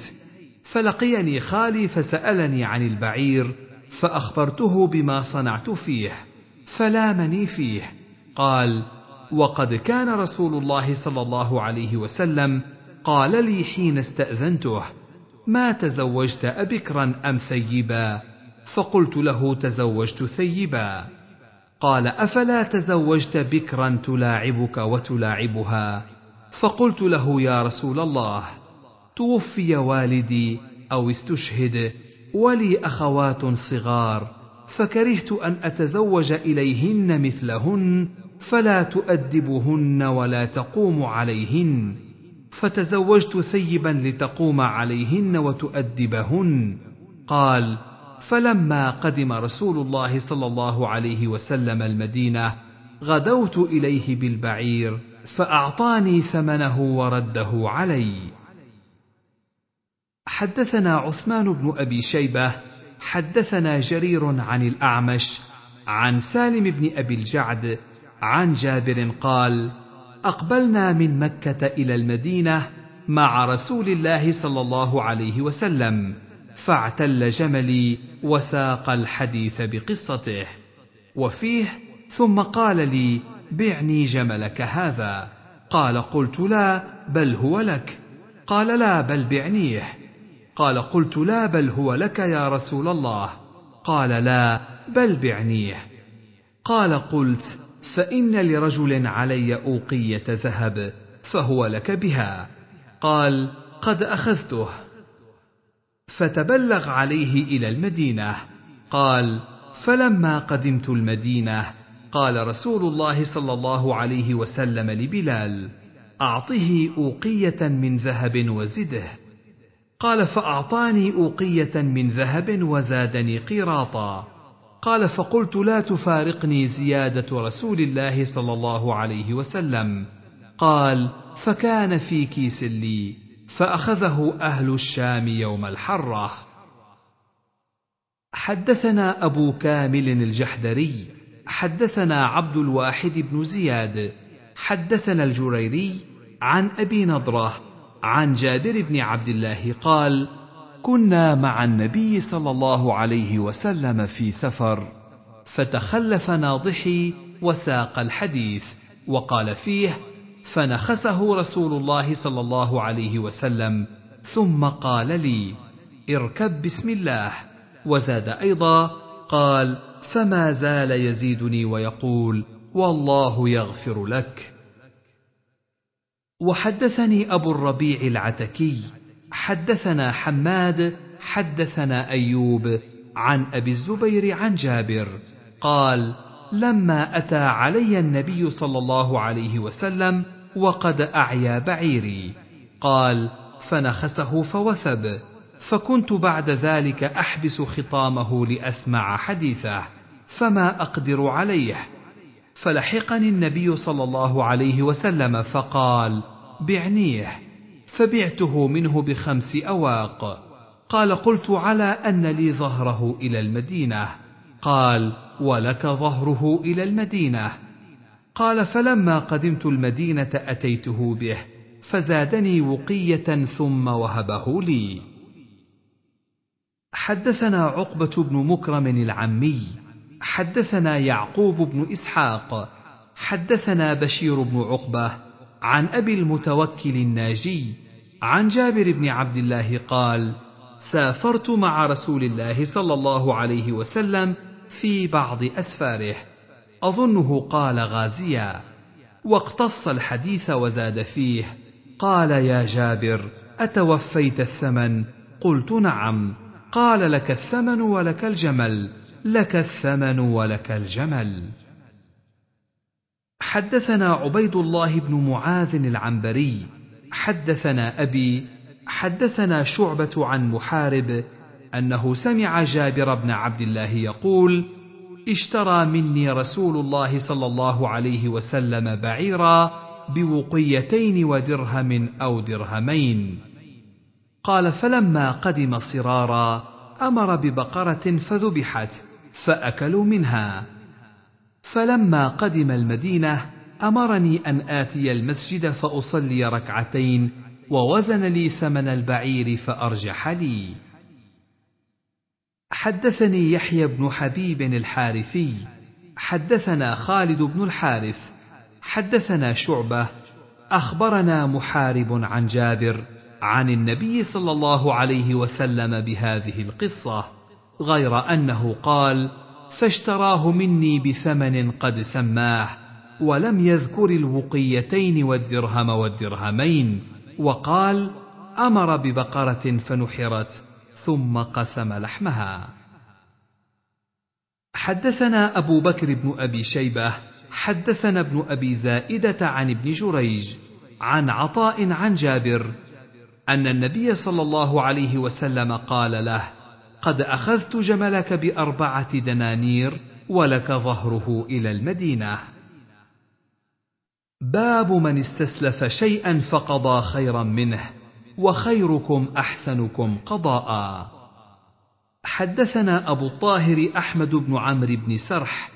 Speaker 1: فلقيني خالي فسالني عن البعير فاخبرته بما صنعت فيه فلامني فيه قال وقد كان رسول الله صلى الله عليه وسلم قال لي حين استاذنته ما تزوجت ابكرا ام ثيبا فقلت له تزوجت ثيبا قال افلا تزوجت بكرا تلاعبك وتلاعبها فقلت له يا رسول الله توفي والدي او استشهد ولي اخوات صغار فكرهت ان اتزوج اليهن مثلهن فلا تؤدبهن ولا تقوم عليهن فتزوجت ثيبا لتقوم عليهن وتؤدبهن قال فلما قدم رسول الله صلى الله عليه وسلم المدينه غدوت اليه بالبعير فاعطاني ثمنه ورده علي حدثنا عثمان بن ابي شيبه حدثنا جرير عن الاعمش عن سالم بن ابي الجعد عن جابر قال اقبلنا من مكه الى المدينه مع رسول الله صلى الله عليه وسلم فاعتل جملي وساق الحديث بقصته وفيه ثم قال لي بعني جملك هذا قال قلت لا بل هو لك قال لا بل بعنيه قال قلت لا بل هو لك يا رسول الله قال لا بل بعنيه قال قلت فان لرجل علي اوقيه ذهب فهو لك بها قال قد اخذته فتبلغ عليه الى المدينه قال فلما قدمت المدينه قال رسول الله صلى الله عليه وسلم لبلال اعطه اوقيه من ذهب وزده قال فاعطاني اوقيه من ذهب وزادني قيراطا قال فقلت لا تفارقني زياده رسول الله صلى الله عليه وسلم قال فكان في كيس لي فأخذه أهل الشام يوم الحرة. حدثنا أبو كامل الجحدري، حدثنا عبد الواحد بن زياد، حدثنا الجريري عن أبي نضرة، عن جابر بن عبد الله قال: كنا مع النبي صلى الله عليه وسلم في سفر، فتخلف ناضحي وساق الحديث، وقال فيه: فنخسه رسول الله صلى الله عليه وسلم ثم قال لي اركب بسم الله وزاد ايضا قال فما زال يزيدني ويقول والله يغفر لك وحدثني ابو الربيع العتكي حدثنا حماد حدثنا ايوب عن ابي الزبير عن جابر قال لما اتى علي النبي صلى الله عليه وسلم وقد أعيا بعيري قال فنخسه فوثب فكنت بعد ذلك أحبس خطامه لأسمع حديثه فما أقدر عليه فلحقني النبي صلى الله عليه وسلم فقال بعنيه فبعته منه بخمس أواق قال قلت على أن لي ظهره إلى المدينة قال ولك ظهره إلى المدينة قال فلما قدمت المدينه اتيته به فزادني وقيه ثم وهبه لي حدثنا عقبه بن مكرم العمي حدثنا يعقوب بن اسحاق حدثنا بشير بن عقبه عن ابي المتوكل الناجي عن جابر بن عبد الله قال سافرت مع رسول الله صلى الله عليه وسلم في بعض اسفاره أظنه قال غازيا واقتص الحديث وزاد فيه قال يا جابر أتوفيت الثمن قلت نعم قال لك الثمن ولك الجمل لك الثمن ولك الجمل حدثنا عبيد الله بن معاذ العنبري حدثنا ابي حدثنا شعبه عن محارب انه سمع جابر بن عبد الله يقول اشترى مني رسول الله صلى الله عليه وسلم بعيرا بوقيتين ودرهم او درهمين قال فلما قدم صرارا امر ببقره فذبحت فاكلوا منها فلما قدم المدينه امرني ان اتي المسجد فاصلي ركعتين ووزن لي ثمن البعير فارجح لي حدثني يحيى بن حبيب الحارثي حدثنا خالد بن الحارث حدثنا شعبه اخبرنا محارب عن جابر عن النبي صلى الله عليه وسلم بهذه القصه غير انه قال فاشتراه مني بثمن قد سماه ولم يذكر الوقيتين والدرهم والدرهمين وقال امر ببقره فنحرت ثم قسم لحمها حدثنا ابو بكر بن ابي شيبه حدثنا ابن ابي زائده عن ابن جريج عن عطاء عن جابر ان النبي صلى الله عليه وسلم قال له قد اخذت جملك باربعه دنانير ولك ظهره الى المدينه باب من استسلف شيئا فقضى خيرا منه وخيركم احسنكم قضاء حدثنا ابو الطاهر احمد بن عمرو بن سرح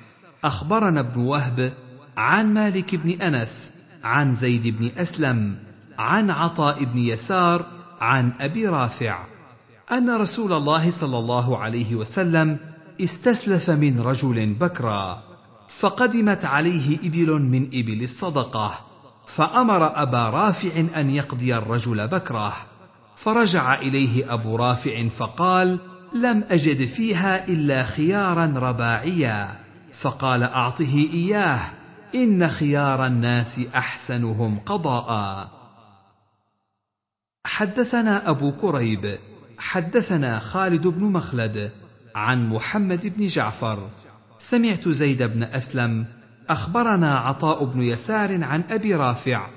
Speaker 1: اخبرنا ابن وهب عن مالك بن انس عن زيد بن اسلم عن عطاء بن يسار عن ابي رافع ان رسول الله صلى الله عليه وسلم استسلف من رجل بكرا فقدمت عليه ابل من ابل الصدقه فامر ابا رافع ان يقضي الرجل بكره فرجع اليه ابو رافع فقال لم اجد فيها الا خيارا رباعيا فقال اعطه اياه ان خيار الناس احسنهم قضاء حدثنا ابو كريب حدثنا خالد بن مخلد عن محمد بن جعفر سمعت زيد بن اسلم اخبرنا عطاء بن يسار عن ابي رافع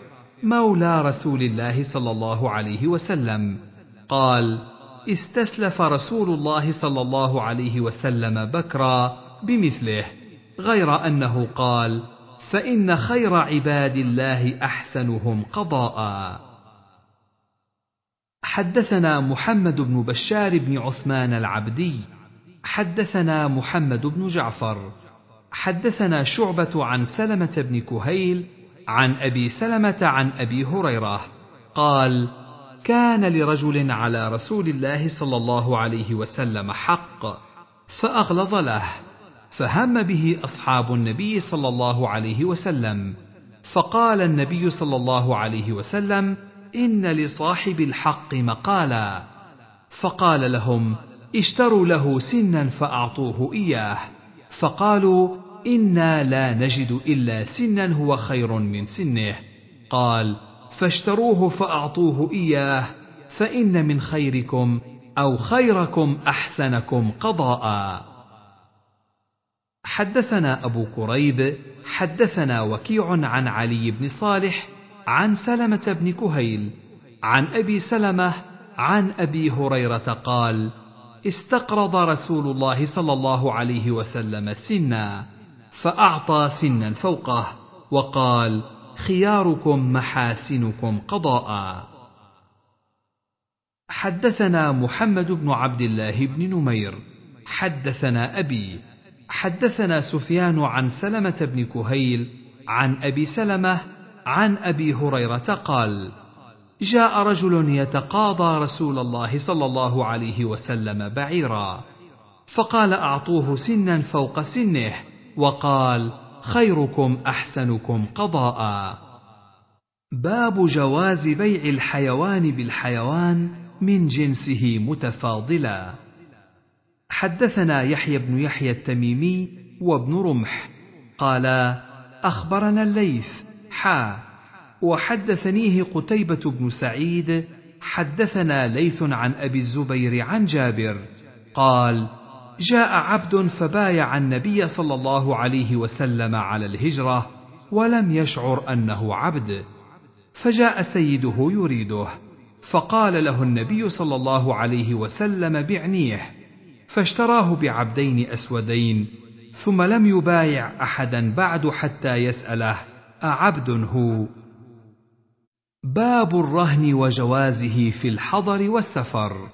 Speaker 1: مولى رسول الله صلى الله عليه وسلم قال استسلف رسول الله صلى الله عليه وسلم بكرا بمثله غير انه قال فان خير عباد الله احسنهم قضاء حدثنا محمد بن بشار بن عثمان العبدي حدثنا محمد بن جعفر حدثنا شعبة عن سلمة بن كهيل عن أبي سلمة عن أبي هريرة قال: كان لرجل على رسول الله صلى الله عليه وسلم حق فأغلظ له فهم به أصحاب النبي صلى الله عليه وسلم فقال النبي صلى الله عليه وسلم: إن لصاحب الحق مقالا فقال لهم: اشتروا له سنا فأعطوه إياه فقالوا انا لا نجد الا سنا هو خير من سنه قال فاشتروه فاعطوه اياه فان من خيركم او خيركم احسنكم قضاء حدثنا ابو كريب حدثنا وكيع عن علي بن صالح عن سلمه بن كهيل عن ابي سلمه عن ابي هريره قال استقرض رسول الله صلى الله عليه وسلم سنا فاعطى سنا فوقه وقال خياركم محاسنكم قضاء حدثنا محمد بن عبد الله بن نمير حدثنا ابي حدثنا سفيان عن سلمه بن كهيل عن ابي سلمه عن ابي هريره قال جاء رجل يتقاضى رسول الله صلى الله عليه وسلم بعيرا فقال اعطوه سنا فوق سنه وقال خيركم احسنكم قضاء باب جواز بيع الحيوان بالحيوان من جنسه متفاضلا حدثنا يحيى بن يحيى التميمي وابن رمح قالا اخبرنا الليث حا وحدثنيه قتيبة بن سعيد حدثنا ليث عن أبي الزبير عن جابر قال: جاء عبد فبايع النبي صلى الله عليه وسلم على الهجرة ولم يشعر أنه عبد، فجاء سيده يريده، فقال له النبي صلى الله عليه وسلم: بعنيه، فاشتراه بعبدين أسودين، ثم لم يبايع أحدا بعد حتى يسأله: أعبد هو؟ باب الرهن وجوازه في الحضر والسفر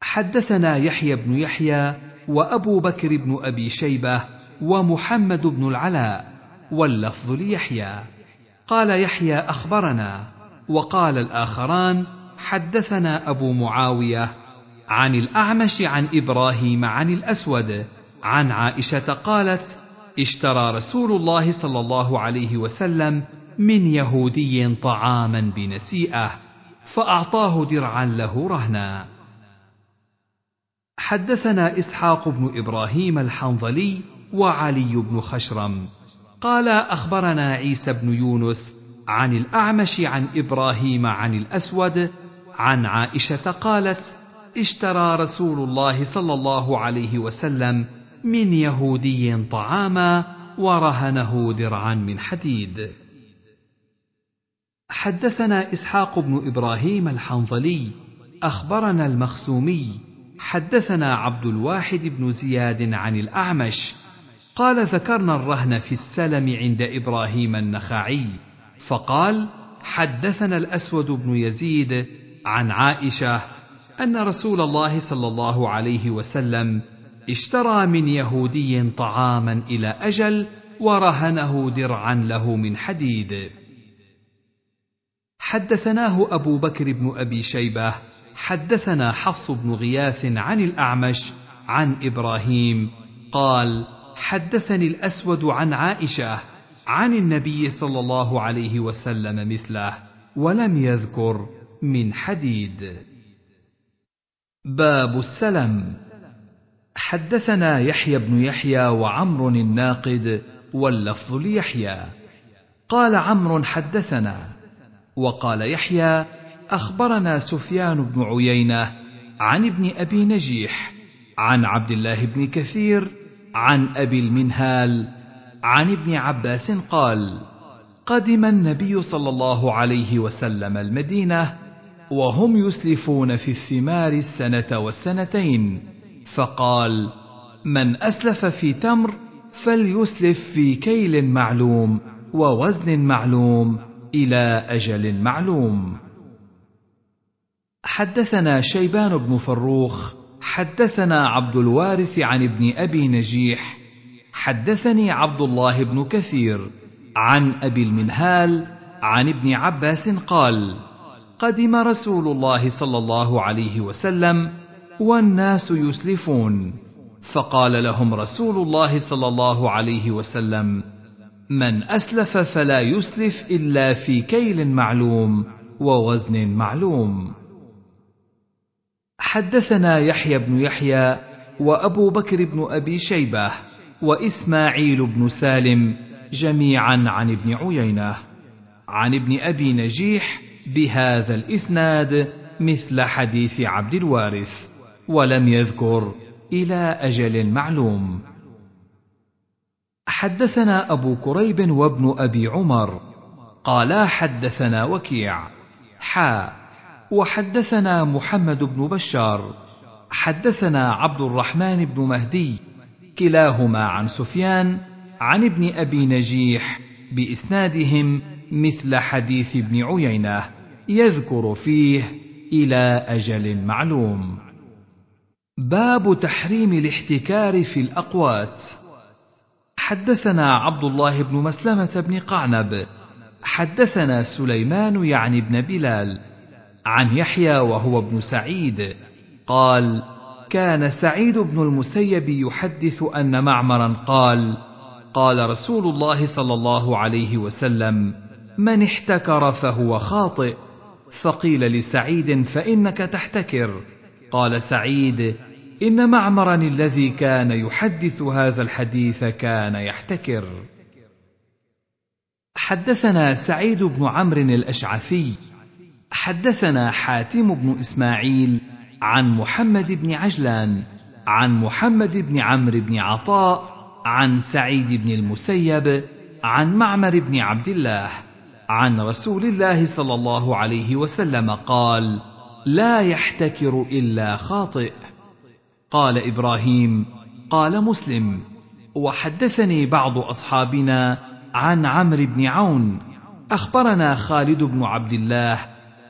Speaker 1: حدثنا يحيى بن يحيى وابو بكر بن ابي شيبه ومحمد بن العلاء واللفظ ليحيى قال يحيى اخبرنا وقال الاخران حدثنا ابو معاويه عن الاعمش عن ابراهيم عن الاسود عن عائشه قالت اشترى رسول الله صلى الله عليه وسلم من يهودي طعاما بنسيئه فاعطاه درعا له رهنا حدثنا اسحاق بن ابراهيم الحنظلي وعلي بن خشرم قال اخبرنا عيسى بن يونس عن الاعمش عن ابراهيم عن الاسود عن عائشه قالت اشترى رسول الله صلى الله عليه وسلم من يهودي طعاما ورهنه درعا من حديد حدثنا اسحاق بن ابراهيم الحنظلي اخبرنا المخزومي حدثنا عبد الواحد بن زياد عن الاعمش قال ذكرنا الرهن في السلم عند ابراهيم النخعي فقال حدثنا الاسود بن يزيد عن عائشه ان رسول الله صلى الله عليه وسلم اشترى من يهودي طعاما الى اجل ورهنه درعا له من حديد حدثناه أبو بكر بن أبي شيبة حدثنا حفص بن غياث عن الأعمش عن إبراهيم قال حدثني الأسود عن عائشة عن النبي صلى الله عليه وسلم مثله ولم يذكر من حديد باب السلم حدثنا يحيى بن يحيى وعمر الناقد واللفظ ليحيى قال عمرو حدثنا وقال يحيى اخبرنا سفيان بن عيينه عن ابن ابي نجيح عن عبد الله بن كثير عن ابي المنهال عن ابن عباس قال قدم النبي صلى الله عليه وسلم المدينه وهم يسلفون في الثمار السنه والسنتين فقال من اسلف في تمر فليسلف في كيل معلوم ووزن معلوم الى اجل معلوم حدثنا شيبان بن فروخ حدثنا عبد الوارث عن ابن ابي نجيح حدثني عبد الله بن كثير عن ابي المنهال عن ابن عباس قال قدم رسول الله صلى الله عليه وسلم والناس يسلفون فقال لهم رسول الله صلى الله عليه وسلم من اسلف فلا يسلف الا في كيل معلوم ووزن معلوم حدثنا يحيى بن يحيى وابو بكر بن ابي شيبه واسماعيل بن سالم جميعا عن ابن عيينه عن ابن ابي نجيح بهذا الاسناد مثل حديث عبد الوارث ولم يذكر الى اجل معلوم حدثنا أبو كريب وابن أبي عمر قالا حدثنا وكيع حا وحدثنا محمد بن بشار حدثنا عبد الرحمن بن مهدي كلاهما عن سفيان عن ابن أبي نجيح بإسنادهم مثل حديث ابن عيينة يذكر فيه إلى أجل معلوم باب تحريم الاحتكار في الأقوات حدثنا عبد الله بن مسلمة بن قعنب حدثنا سليمان يعني بن بلال عن يحيى وهو ابن سعيد قال كان سعيد بن المسيب يحدث أن معمرا قال قال رسول الله صلى الله عليه وسلم من احتكر فهو خاطئ فقيل لسعيد فإنك تحتكر قال سعيد إن معمرا الذي كان يحدث هذا الحديث كان يحتكر حدثنا سعيد بن عمرو الأشعثي حدثنا حاتم بن إسماعيل عن محمد بن عجلان عن محمد بن عمرو بن عطاء عن سعيد بن المسيب عن معمر بن عبد الله عن رسول الله صلى الله عليه وسلم قال لا يحتكر الا خاطئ قال ابراهيم قال مسلم وحدثني بعض اصحابنا عن عمرو بن عون اخبرنا خالد بن عبد الله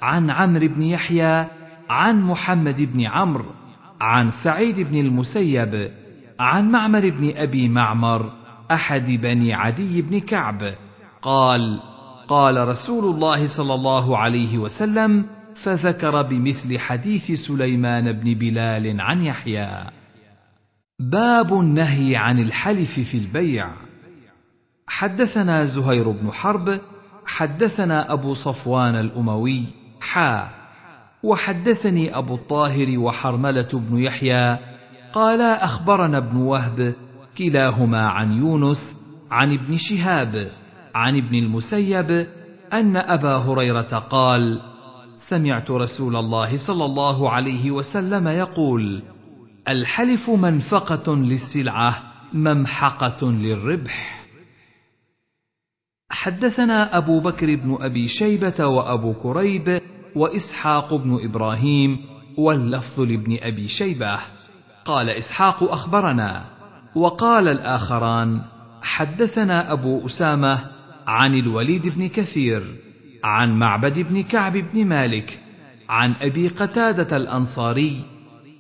Speaker 1: عن عمرو بن يحيى عن محمد بن عمرو عن سعيد بن المسيب عن معمر بن ابي معمر احد بني عدي بن كعب قال قال رسول الله صلى الله عليه وسلم فذكر بمثل حديث سليمان بن بلال عن يحيى باب النهي عن الحلف في البيع حدثنا زهير بن حرب حدثنا ابو صفوان الاموي حا وحدثني ابو الطاهر وحرمله بن يحيى قالا اخبرنا ابن وهب كلاهما عن يونس عن ابن شهاب عن ابن المسيب ان ابا هريره قال سمعت رسول الله صلى الله عليه وسلم يقول الحلف منفقه للسلعه ممحقه للربح حدثنا ابو بكر بن ابي شيبه وابو كريب واسحاق بن ابراهيم واللفظ لابن ابي شيبه قال اسحاق اخبرنا وقال الاخران حدثنا ابو اسامه عن الوليد بن كثير عن معبد بن كعب بن مالك عن ابي قتاده الانصاري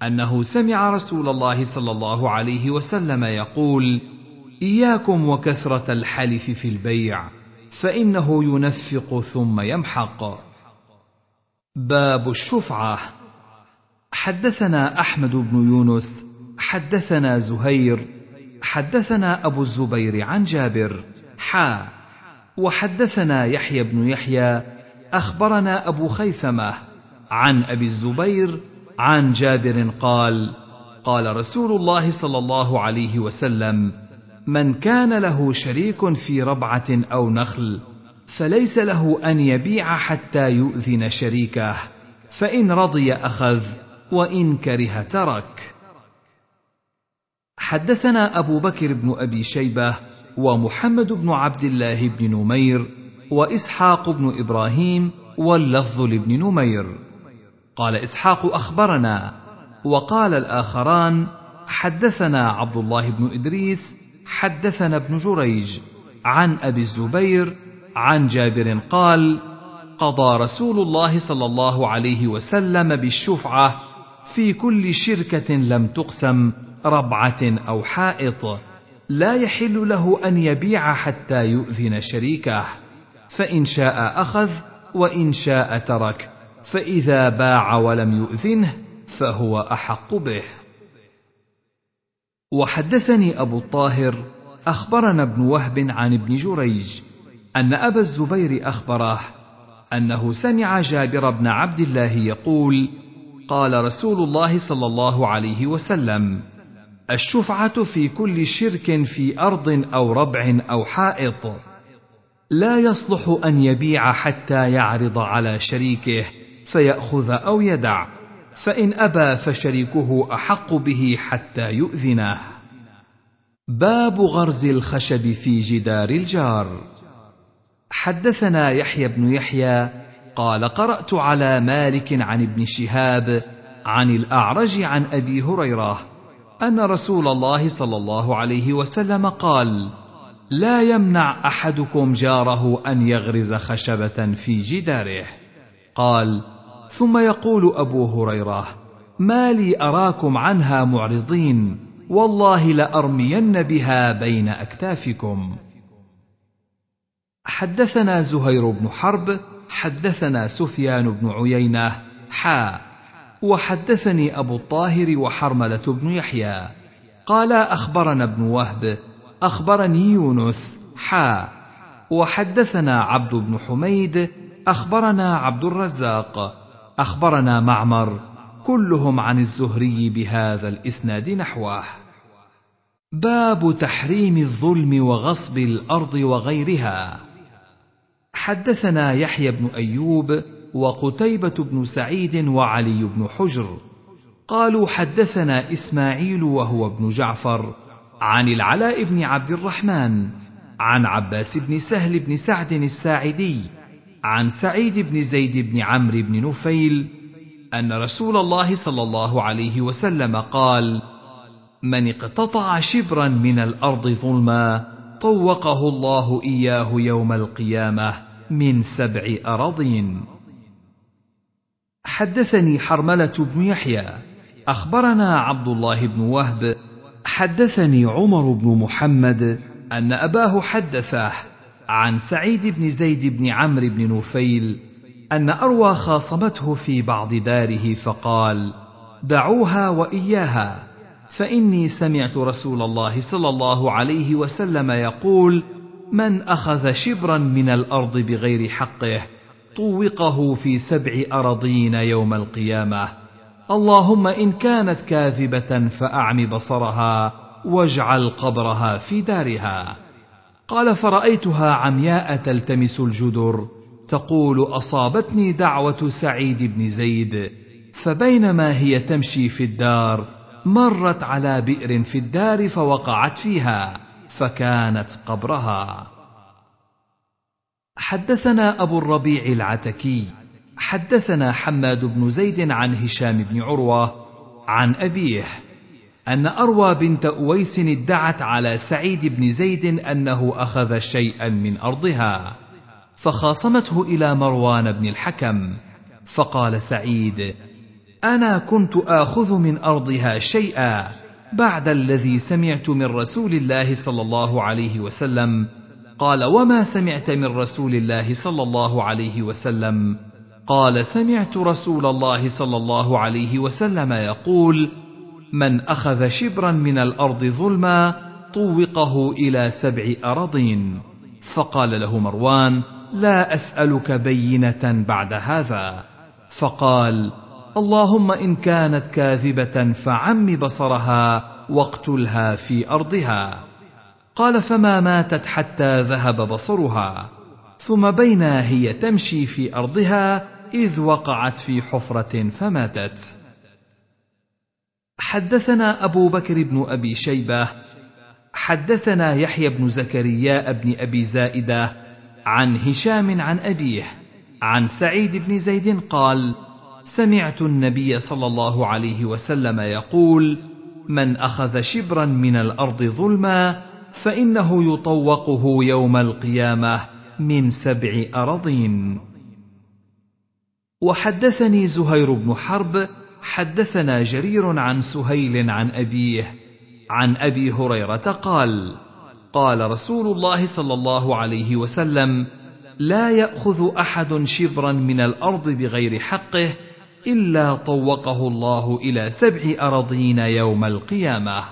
Speaker 1: انه سمع رسول الله صلى الله عليه وسلم يقول اياكم وكثره الحلف في البيع فانه ينفق ثم يمحق باب الشفعه حدثنا احمد بن يونس حدثنا زهير حدثنا ابو الزبير عن جابر حا وحدثنا يحيى بن يحيى اخبرنا ابو خيثمه عن ابي الزبير عن جابر قال قال رسول الله صلى الله عليه وسلم من كان له شريك في ربعه او نخل فليس له ان يبيع حتى يؤذن شريكه فان رضي اخذ وان كره ترك حدثنا ابو بكر بن ابي شيبه ومحمد بن عبد الله بن نمير واسحاق بن ابراهيم واللفظ لابن نمير قال اسحاق اخبرنا وقال الاخران حدثنا عبد الله بن ادريس حدثنا ابن جريج عن ابي الزبير عن جابر قال قضى رسول الله صلى الله عليه وسلم بالشفعه في كل شركه لم تقسم ربعه او حائط لا يحل له ان يبيع حتى يؤذن شريكه فان شاء اخذ وان شاء ترك فاذا باع ولم يؤذنه فهو احق به وحدثني ابو الطاهر اخبرنا ابن وهب عن ابن جريج ان ابا الزبير اخبره انه سمع جابر بن عبد الله يقول قال رسول الله صلى الله عليه وسلم الشفعة في كل شرك في أرض أو ربع أو حائط لا يصلح أن يبيع حتى يعرض على شريكه فيأخذ أو يدع فإن أبى فشريكه أحق به حتى يؤذنه باب غرز الخشب في جدار الجار حدثنا يحيى بن يحيى قال قرأت على مالك عن ابن شهاب عن الأعرج عن أبي هريرة ان رسول الله صلى الله عليه وسلم قال لا يمنع احدكم جاره ان يغرز خشبه في جداره قال ثم يقول ابو هريره ما لي اراكم عنها معرضين والله لارمين بها بين اكتافكم حدثنا زهير بن حرب حدثنا سفيان بن عيينه حا وحدثني أبو الطاهر وحرملة بن يحيى قال أخبرنا ابن وهب أخبرني يونس حا وحدثنا عبد بن حميد أخبرنا عبد الرزاق أخبرنا معمر كلهم عن الزهري بهذا الإسناد نحوه باب تحريم الظلم وغصب الأرض وغيرها حدثنا يحيى بن أيوب وقتيبة بن سعيد وعلي بن حجر قالوا حدثنا إسماعيل وهو ابن جعفر عن العلاء بن عبد الرحمن عن عباس بن سهل بن سعد الساعدي عن سعيد بن زيد بن عمرو بن نفيل أن رسول الله صلى الله عليه وسلم قال: من اقتطع شبرا من الارض ظلما طوقه الله اياه يوم القيامه من سبع اراضين حدثني حرمله بن يحيى اخبرنا عبد الله بن وهب حدثني عمر بن محمد ان اباه حدثه عن سعيد بن زيد بن عمرو بن نفيل ان اروى خاصمته في بعض داره فقال دعوها واياها فاني سمعت رسول الله صلى الله عليه وسلم يقول من اخذ شبرا من الارض بغير حقه طوقه في سبع أراضين يوم القيامة اللهم إن كانت كاذبة فأعم بصرها واجعل قبرها في دارها قال فرأيتها عمياء تلتمس الجدر تقول أصابتني دعوة سعيد بن زيد فبينما هي تمشي في الدار مرت على بئر في الدار فوقعت فيها فكانت قبرها حدثنا أبو الربيع العتكي حدثنا حماد بن زيد عن هشام بن عروة عن أبيه أن أروى بنت أويس ادعت على سعيد بن زيد أنه أخذ شيئا من أرضها فخاصمته إلى مروان بن الحكم فقال سعيد أنا كنت آخذ من أرضها شيئا بعد الذي سمعت من رسول الله صلى الله عليه وسلم قال وما سمعت من رسول الله صلى الله عليه وسلم قال سمعت رسول الله صلى الله عليه وسلم يقول من اخذ شبرا من الارض ظلما طوقه الى سبع اراضين فقال له مروان لا اسالك بينه بعد هذا فقال اللهم ان كانت كاذبه فعم بصرها واقتلها في ارضها قال فما ماتت حتى ذهب بصرها ثم بينا هي تمشي في ارضها اذ وقعت في حفره فماتت حدثنا ابو بكر بن ابي شيبه حدثنا يحيى بن زكريا بن ابي زائده عن هشام عن ابيه عن سعيد بن زيد قال سمعت النبي صلى الله عليه وسلم يقول من اخذ شبرا من الارض ظلما فانه يطوقه يوم القيامه من سبع اراضين وحدثني زهير بن حرب حدثنا جرير عن سهيل عن ابيه عن ابي هريره قال قال رسول الله صلى الله عليه وسلم لا ياخذ احد شبرا من الارض بغير حقه الا طوقه الله الى سبع اراضين يوم القيامه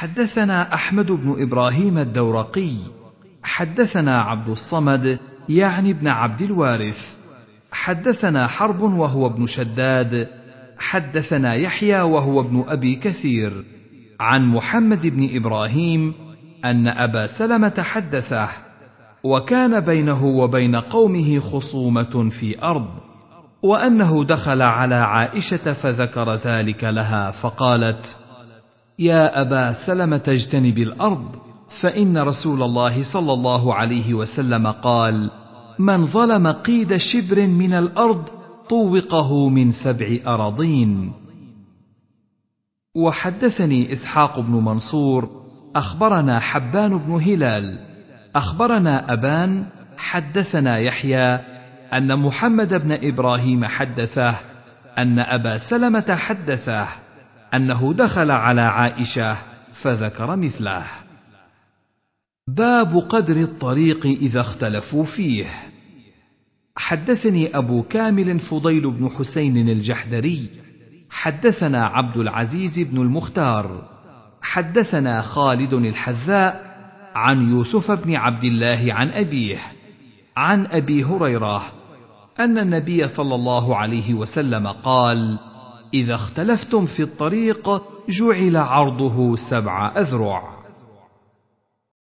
Speaker 1: حدثنا احمد بن ابراهيم الدورقي حدثنا عبد الصمد يعني ابن عبد الوارث حدثنا حرب وهو ابن شداد حدثنا يحيى وهو ابن ابي كثير عن محمد بن ابراهيم ان ابا سلمه حدثه وكان بينه وبين قومه خصومه في ارض وانه دخل على عائشه فذكر ذلك لها فقالت يا ابا سلمه اجتنب الارض فان رسول الله صلى الله عليه وسلم قال من ظلم قيد شبر من الارض طوقه من سبع اراضين وحدثني اسحاق بن منصور اخبرنا حبان بن هلال اخبرنا ابان حدثنا يحيى ان محمد بن ابراهيم حدثه ان ابا سلمه حدثه انه دخل على عائشه فذكر مثله باب قدر الطريق اذا اختلفوا فيه حدثني ابو كامل فضيل بن حسين الجحدري حدثنا عبد العزيز بن المختار حدثنا خالد الحذاء عن يوسف بن عبد الله عن ابيه عن ابي هريره ان النبي صلى الله عليه وسلم قال اذا اختلفتم في الطريق جعل عرضه سبع اذرع